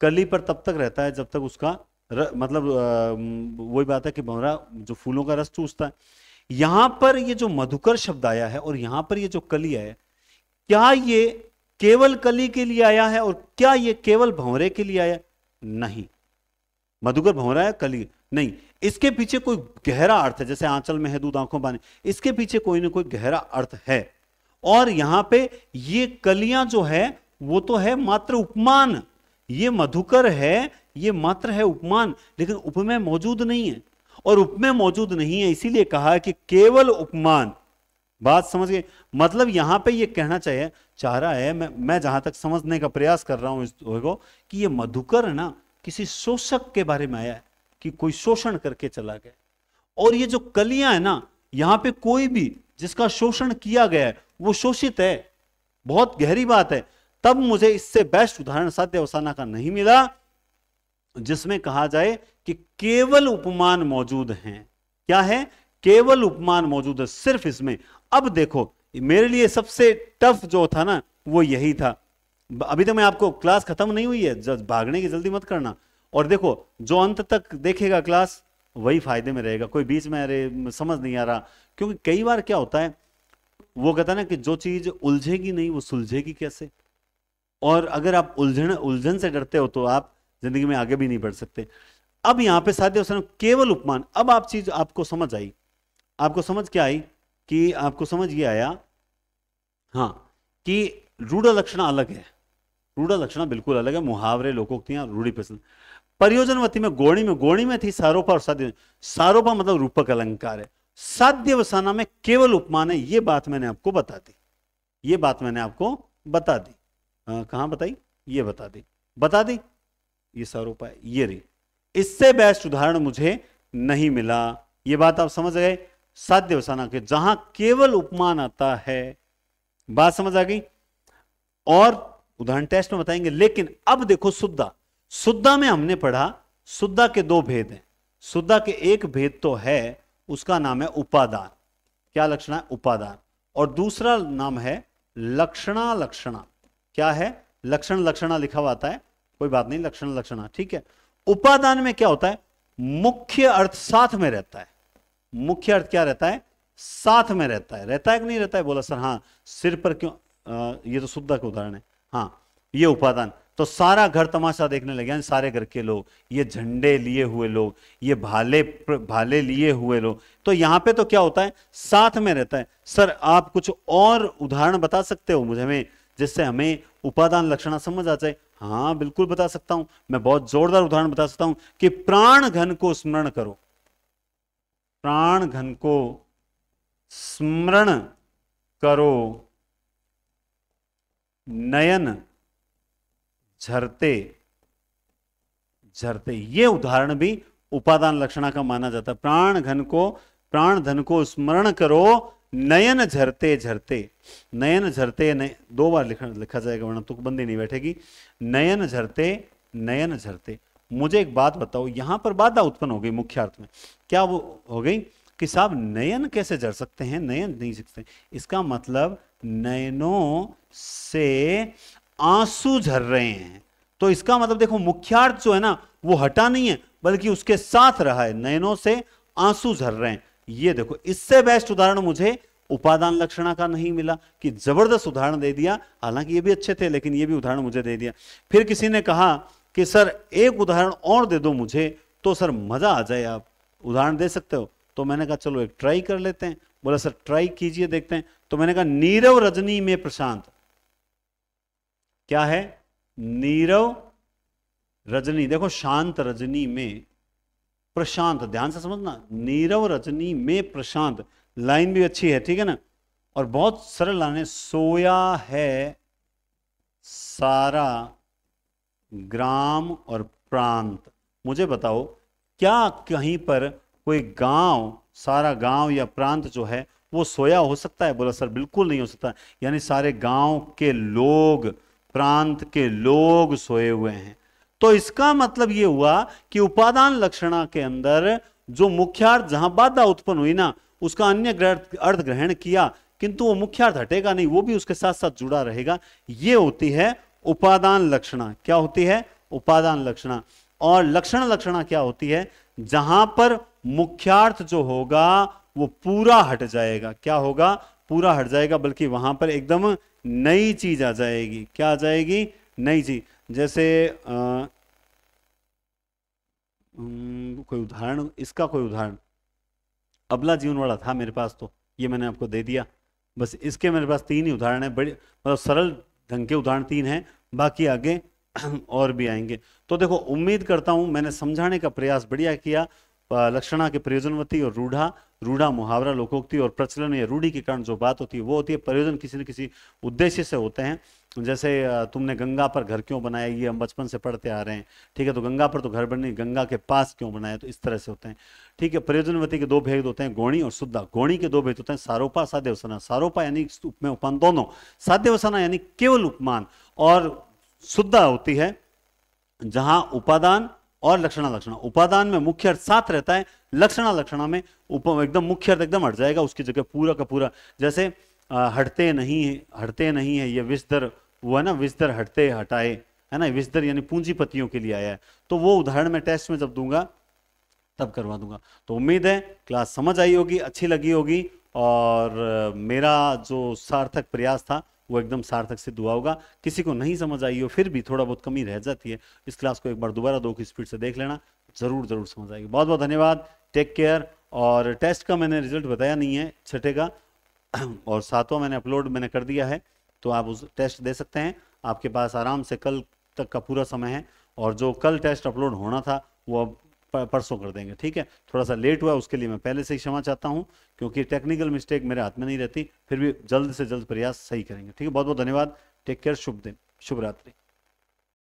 S1: कली पर तब तक रहता है जब तक उसका र, मतलब वही बात है कि भंवरा जो फूलों का रस चूसता है यहां पर ये जो मधुकर शब्द आया है और यहां पर ये जो कली आया क्या ये केवल कली के लिए आया है और क्या ये केवल भंवरे के लिए आया नहीं मधुकर भंवरा है कली नहीं इसके पीछे कोई गहरा अर्थ है जैसे आंचल में है दूध आंखों पानी इसके पीछे कोई ना कोई गहरा अर्थ है और यहां पे ये कलियां जो है वो तो है मात्र उपमान ये मधुकर है ये मात्र है उपमान लेकिन उपमेय मौजूद नहीं है और उपमेय मौजूद नहीं है इसीलिए कहा कि केवल उपमान बात समझ गए मतलब यहां पे ये कहना चाहिए चाह रहा है मैं मैं जहां तक समझने का प्रयास कर रहा हूं इस को कि ये मधुकर है ना किसी शोषक के बारे में आया है कि कोई शोषण करके चला गया और ये जो कलियां है ना यहां पे कोई भी जिसका शोषण किया गया है वो शोषित है बहुत गहरी बात है तब मुझे इससे बेस्ट उदाहरण साध्य अवसाना का नहीं मिला जिसमें कहा जाए कि केवल उपमान मौजूद हैं क्या है केवल उपमान मौजूद है सिर्फ इसमें अब देखो मेरे लिए सबसे टफ जो था ना वो यही था अभी तो मैं आपको क्लास खत्म नहीं हुई है भागने की जल्दी मत करना और देखो जो अंत तक देखेगा क्लास वही फायदे में रहेगा कोई बीच में अरे समझ नहीं आ रहा क्योंकि कई बार क्या होता है वो कहता ना कि जो चीज़ उलझेगी नहीं वो सुलझेगी कैसे और अगर आप उलझन उलझन से डरते हो तो आप जिंदगी में आगे भी नहीं बढ़ सकते अब यहां पे साध्य केवल उपमान अब आप चीज आपको समझ आई आपको समझ क्या आई कि आपको समझ ये आया हाँ कि रूढ़ लक्षण अलग है रूढ़ लक्षण बिल्कुल अलग है मुहावरे लोकोक्तियां रूढ़ी पसंद परियोजनवती में गोणी में गोणी में थी सारोपा और साध्य सारोपा मतलब रूपक अलंकार है साध्यवसाना में केवल उपमान है ये बात मैंने आपको बता दी ये बात मैंने आपको बता दी कहा बताई ये बता दी बता दी ये सौरूपाय ये रही इससे बेस्ट उदाहरण मुझे नहीं मिला ये बात आप समझ गए साध्यवसाना के जहां केवल उपमान आता है बात समझ आ गई और उदाहरण टेस्ट में बताएंगे लेकिन अब देखो सुद्धा सुद्धा में हमने पढ़ा सुद्धा के दो भेद हैं सुद्धा के एक भेद तो है उसका नाम है उपादान क्या लक्षण है उपादान और दूसरा नाम है लक्षणा लक्षणा क्या है लक्षण लक्षणा लिखा हुआ आता है कोई बात नहीं लक्षण लक्षणा ठीक है उपादान में क्या होता है मुख्य अर्थ साथ में रहता है मुख्य अर्थ क्या रहता है साथ में रहता है रहता है कि नहीं रहता है बोला सर हाँ सिर पर क्यों आ, ये तो शुद्धा का उदाहरण है हाँ ये उपादान तो सारा घर तमाशा देखने लगे सारे घर के लोग ये झंडे लिए हुए लोग ये भाले भाले लिए हुए लोग तो यहाँ पे तो क्या होता है साथ में रहता है सर आप कुछ और उदाहरण बता सकते हो मुझे हमें जिससे हमें उपादान लक्षणा समझ आ जाए हाँ बिल्कुल बता सकता हूं मैं बहुत जोरदार उदाहरण बता सकता हूं कि प्राण घन को स्मरण करो प्राण घन को स्मरण करो नयन झरते झरते ये उदाहरण भी उपादान लक्षणा का माना जाता है प्राण घन को प्राण धन को स्मरण करो नयन झरते झरते नयन झरते नय दो बार लिखा लिखा जाएगा वरना तुकबंदी नहीं बैठेगी नयन झरते नयन झरते मुझे एक बात बताओ यहां पर बाधा उत्पन्न हो गई मुख्य अर्थ में क्या वो हो गई कि साहब नयन कैसे झर सकते हैं नयन नहीं सकते इसका मतलब नयनों से आंसू झर रहे हैं तो इसका मतलब देखो मुख्यार्थ जो है ना वो हटा नहीं है बल्कि उसके साथ रहा है नयनों से आंसू झर रहे हैं ये देखो इससे बेस्ट उदाहरण मुझे उपादान लक्षणा का नहीं मिला कि जबरदस्त उदाहरण दे दिया हालांकि ये भी अच्छे थे लेकिन ये भी उदाहरण मुझे दे दिया फिर किसी ने कहा कि सर एक उदाहरण और दे दो मुझे तो सर मजा आ जाए आप उदाहरण दे सकते हो तो मैंने कहा चलो एक ट्राई कर लेते हैं बोला सर ट्राई कीजिए देखते हैं तो मैंने कहा नीरव रजनी में प्रशांत क्या है नीरव रजनी देखो शांत रजनी में प्रशांत ध्यान से समझना नीरव रजनी में प्रशांत लाइन भी अच्छी है ठीक है ना और बहुत सरल लाइन है सोया है सारा ग्राम और प्रांत मुझे बताओ क्या कहीं पर कोई गांव सारा गांव या प्रांत जो है वो सोया हो सकता है बोला सर बिल्कुल नहीं हो सकता यानी सारे गांव के लोग प्रांत के लोग सोए हुए हैं तो इसका मतलब ये हुआ कि उपादान लक्षणा के अंदर जो मुख्यार्थ जहां बाधा उत्पन्न हुई ना उसका अन्य अर्थ ग्रहण किया किंतु वो मुख्यार्थ हटेगा नहीं वो भी उसके साथ साथ जुड़ा रहेगा ये होती है उपादान लक्षणा क्या होती है उपादान लक्षणा और लक्षण लक्षणा क्या होती है जहां पर मुख्यार्थ जो होगा वो पूरा हट जाएगा क्या होगा पूरा हट जाएगा बल्कि वहाँ पर एकदम नई चीज़ आ जाएगी क्या आ जाएगी नई चीज़ जैसे आ, कोई उदाहरण इसका कोई उदाहरण अबला जीवन वाला था मेरे पास तो ये मैंने आपको दे दिया बस इसके मेरे पास तीन ही उदाहरण है बड़े मतलब सरल ढंग के उदाहरण तीन हैं बाकी आगे और भी आएंगे तो देखो उम्मीद करता हूँ मैंने समझाने का प्रयास बढ़िया किया लक्षणा के प्रयोजनवती और रूढ़ा रूढ़ा मुहावरा लोकोक्ति और प्रचलन या रूढ़ी के कारण जो बात होती है वो होती है प्रयोजन किसी न किसी उद्देश्य से होते हैं जैसे तुमने गंगा पर घर क्यों बनाया ये हम बचपन से पढ़ते आ रहे हैं ठीक है तो गंगा पर तो घर बनने गंगा के पास क्यों बनाया तो इस तरह से होते हैं ठीक है प्रयोजनवती के दो भेद होते हैं गोणी और शुद्धा गोणी के दो भेद होते हैं सारोपा साध्य वसना सारोपा यानी उपमे उपमान दोनों साध्य वसना यानी केवल उपमान और शुद्धा होती है जहां उपादान और लक्षणा लक्षणा उपादान में मुख्य अर्थ साथ रहता है लक्षणा लक्षणा में उप एकदम मुख्य अर्थ एकदम हट जाएगा उसकी जगह पूरा का पूरा जैसे आ, हटते नहीं हटते नहीं है ये विस्तर वो है ना विस्तर हटते हटाए है ना विस्तर यानी पूंजीपतियों के लिए आया है तो वो उदाहरण में टेस्ट में जब दूंगा तब करवा दूंगा तो उम्मीद है क्लास समझ आई होगी अच्छी लगी होगी और मेरा जो सार्थक प्रयास था वो एकदम सार्थक सिद्ध हुआ होगा किसी को नहीं समझ आई हो फिर भी थोड़ा बहुत कमी रह जाती है इस क्लास को एक बार दोबारा दो की स्पीड से देख लेना ज़रूर ज़रूर समझ आएगी बहुत बहुत धन्यवाद टेक केयर और टेस्ट का मैंने रिजल्ट बताया नहीं है छठे का और सातवां मैंने अपलोड मैंने कर दिया है तो आप उस टेस्ट दे सकते हैं आपके पास आराम से कल तक का पूरा समय है और जो कल टेस्ट अपलोड होना था वो अब परसों कर देंगे ठीक है थोड़ा सा लेट हुआ उसके लिए मैं पहले से ही क्षमा चाहता हूँ क्योंकि टेक्निकल मिस्टेक मेरे हाथ में नहीं रहती फिर भी जल्द से जल्द प्रयास सही करेंगे ठीक है बहुत बहुत धन्यवाद टेक केयर शुभ दिन शुभ रात्रि